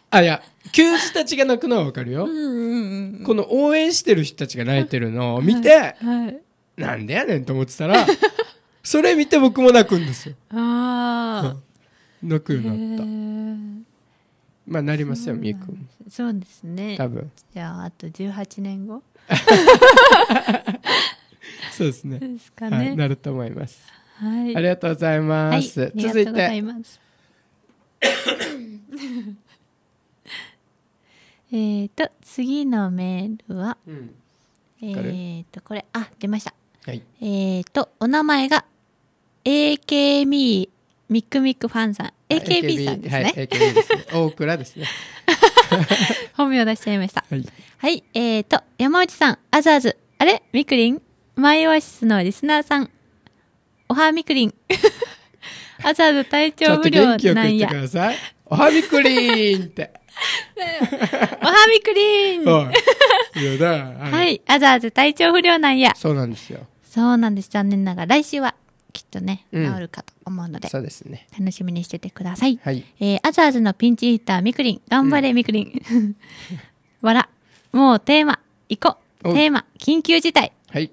あいや球児たちが泣くのはわかるよ、この応援してる人たちが泣いてるのを見て、はいはい、なんでやねんと思ってたら <laughs> それ見て僕も泣くんですよああ、泣くようになったまあなりますよみゆくんそうですね多分じゃああと18年後そうですねですかね、はい、なると思いますはいありがとうございます、続いて <laughs> えっ、ー、と次のメールは、うん、えっ、とこれあ出ました、はい、えっ、とお名前が AKB ミックミックファンさん AKB さんですね、はい、ですね <laughs> 大倉ですね <laughs> 本名出しちゃいました。はい。はい、えっ、ー、と、山内さん、あずあず、あれみくりんマイオアシスのリスナーさん、おはみくりん。あずあず体調不良なんや。ちょっと元気よく言ってください。おはみくりんって。<laughs> おはみクリーンだ、はい、はい、あざあざ体調不良なんや。そうなんですよ。そうなんです。残念ながら、来週はきっとね、治るかと思うので、うん、そうですね。楽しみにしててください。はい。えー、あざあざのピンチヒッター、みくりん。頑張れ、みくりん。わら。もうテーマ、行こう。テーマ、緊急事態。はい。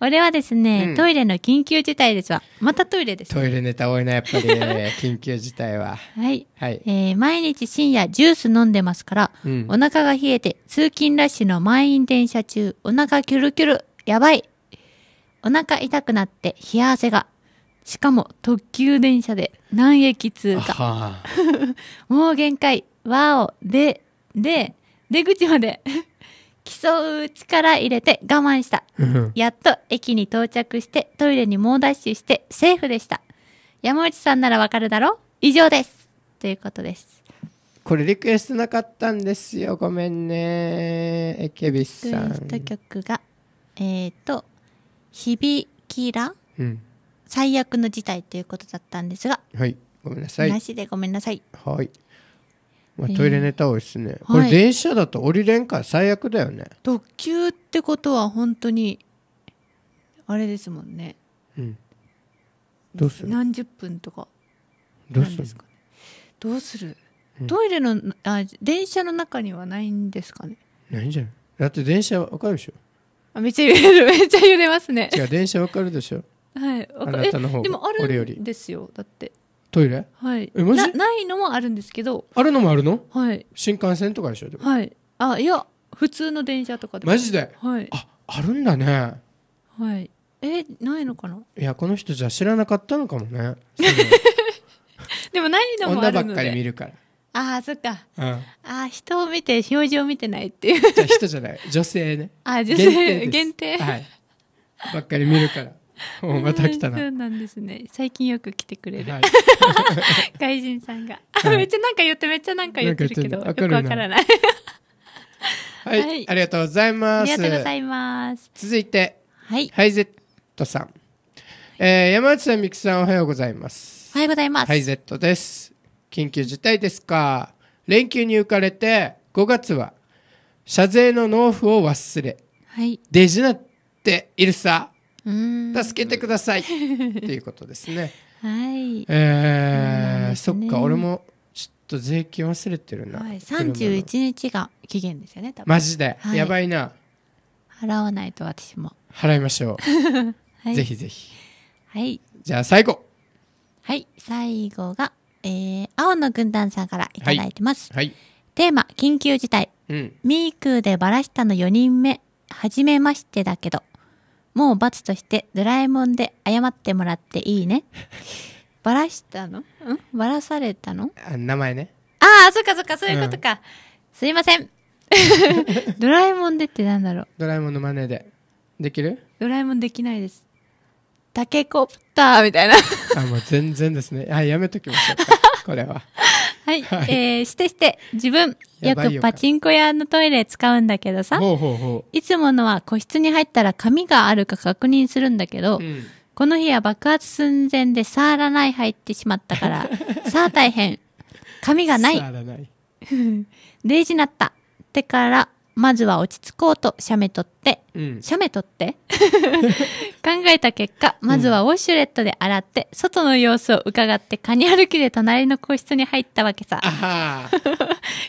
俺 <laughs> はですね、うん、トイレの緊急事態ですわ。またトイレです、ね、トイレネタ多いな、やっぱり、ね、<laughs> 緊急事態は。はい。はい、えー、毎日深夜ジュース飲んでますから、うん、お腹が冷えて、通勤ラッシュの満員電車中、お腹キュルキュル、やばい。お腹痛くなって、冷や汗が。しかも、特急電車で、何駅通過。<laughs> もう限界。わお。で、で、出口まで。競う力入れて我慢した。やっと駅に到着して、トイレに猛ダッシュして、セーフでした。山内さんならわかるだろ以上です。ということです。これリクエストなかったんですよ。ごめんね。エケビスさん。リクエスト曲が、えっ、ー、と、響きら、うん、最悪の事態ということだったんですが、はい。ごめんなさい。なしでごめんなさい。はい。まあ、トイレネタ多いですね、えー、これ電車だと降りれんから最悪だよね、はい、特急ってことは本当にあれですもんねうんどうする何十分とかどうする、どうする、うん、トイレのあ電車の中にはないんですかねないんじゃないだって電車わかるでしょあめっちゃ揺れる <laughs> めっちゃ揺れますね違う電車わかるでしょはいあなたの方がでもあるんですよだってトイレはいえマジなないのもあるんですけどあるのもあるのはい新幹線とかでしょでもはいあいや普通の電車とかでマジではいああるんだねはいえないのかないやこの人じゃ知らなかったのかもね <laughs> でもないのもあ女ばっかり見るからああそっかうんああ人を見て表情を見てないっていうじゃ人じゃない女性ね <laughs> あ女性限定限定はいばっかり見るからま <laughs> た来たな。そうなんですね。最近よく来てくれる。はい、<laughs> 外人さんが、はい、<laughs> めっちゃなんか言って、めっちゃなんか言ってるけど、よくわからない。はい、ありがとうございます。ありがとうございます。続いて、はい。ハイゼットさん。えー、山内さん、みきさん、おはようございます。おはようございます。ハイゼットです。緊急事態ですか。連休に浮かれて、5月は、謝税の納付を忘れ。はい。デジなっているさ。助けてくださいっていうことですね。はい。えー、ね、そっか、俺もちょっと税金忘れてるな。はい、31日が期限ですよね、多分。マジで、はい、やばいな。払わないと私も。払いましょう。<laughs> はい、ぜひぜひ。はい。じゃあ最後。はい、最後が、えー、青の軍団さんからいただいてます。はい。はい、テーマ、緊急事態。うん。ミークーでバラしたの4人目、初めましてだけど、もう罰としてドラえもんで謝ってもらっていいね。ば <laughs> らしたのんばらされたのあ名前ね。ああ、そっかそっか、そういうことか。すいません。<laughs> ドラえもんでってなんだろう。ドラえもんの真似で。できるドラえもんできないです。タケコプターみたいな。あ、もう全然ですね。あ、やめときましょうか。<laughs> これは。はい、はい、えー、してして、自分、よくパチンコ屋のトイレ使うんだけどさ、いつものは個室に入ったら紙があるか確認するんだけど、うん、この日は爆発寸前で触らない入ってしまったから、<laughs> さあ大変。紙がない。触らない。<laughs> デイジなった。ってから、まずは落ち着こうと写メ撮って、うん、写メ撮って <laughs> 考えた結果、まずはウォシュレットで洗って、うん、外の様子を伺って、カニ歩きで隣の個室に入ったわけさ。<laughs>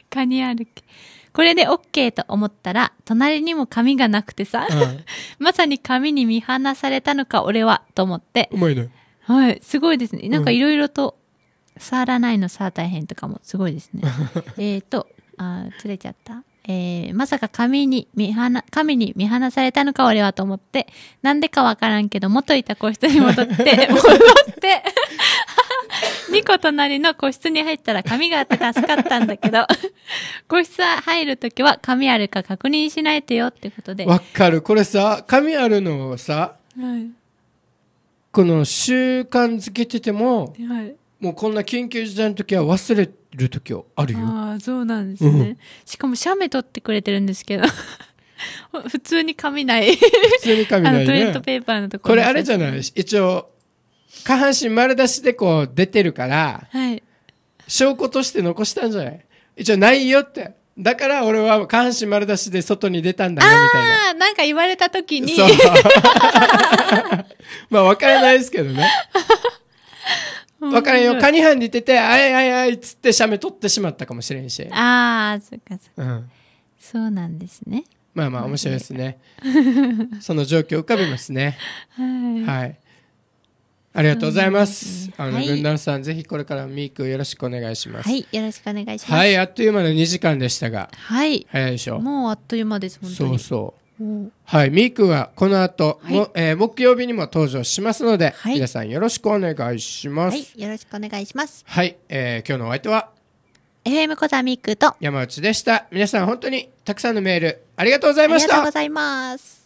カニ歩き。これで OK と思ったら、隣にも紙がなくてさ、うん、<laughs> まさに紙に見放されたのか、俺は、と思って。うまいね。はい、すごいですね。なんかいろいろと、触らないのさ、大変とかも、すごいですね。えっと、あ、釣れちゃった。えー、まさか神に見放、神に見放されたのか俺はと思って、なんでかわからんけど、元いた個室に戻って、<laughs> 戻って、2 <laughs> 個隣の個室に入ったら紙があって助かったんだけど、個室入るときは紙あるか確認しないとよってことで。わかる。これさ、紙あるのをさ、はい、この習慣づけてても、はいもうこんな緊急事態の時は忘れる時はあるよああそうなんですね、うん、しかも写メ撮ってくれてるんですけど <laughs> 普通に紙ない普通に紙ない、ね、あのトイレットペーパーのところこれあれじゃない一応下半身丸出しでこう出てるから、はい、証拠として残したんじゃない一応ないよってだから俺は下半身丸出しで外に出たんだよみたいな。ああ、なんか言われた時に。<laughs> まあわからないですけどね。分からんよ蚊にはんて出て「あいあいあい」っつって写メ撮ってしまったかもしれんしああそっかそっか、うん、そうなんですねまあまあ面白いですねその状況浮かびますねはい、はい、ありがとうございます。すね、あの、はい、軍団さん、ぜひこれからミークよろしくお願いします。はい、よろしくお願いします。はい、あっという間の2時間でしたが。はい。早いでしょ。もうあっという間です、本当に。そうそう。はい、ミーくはこの後、はい、えー、木曜日にも登場しますので、はい、皆さんよろしくお願いします。はい、よろしくお願いします。はい、えー、今日のお相手は FM 小沢ミークと山内でした。皆さん本当にたくさんのメールありがとうございました。ありがとうございます。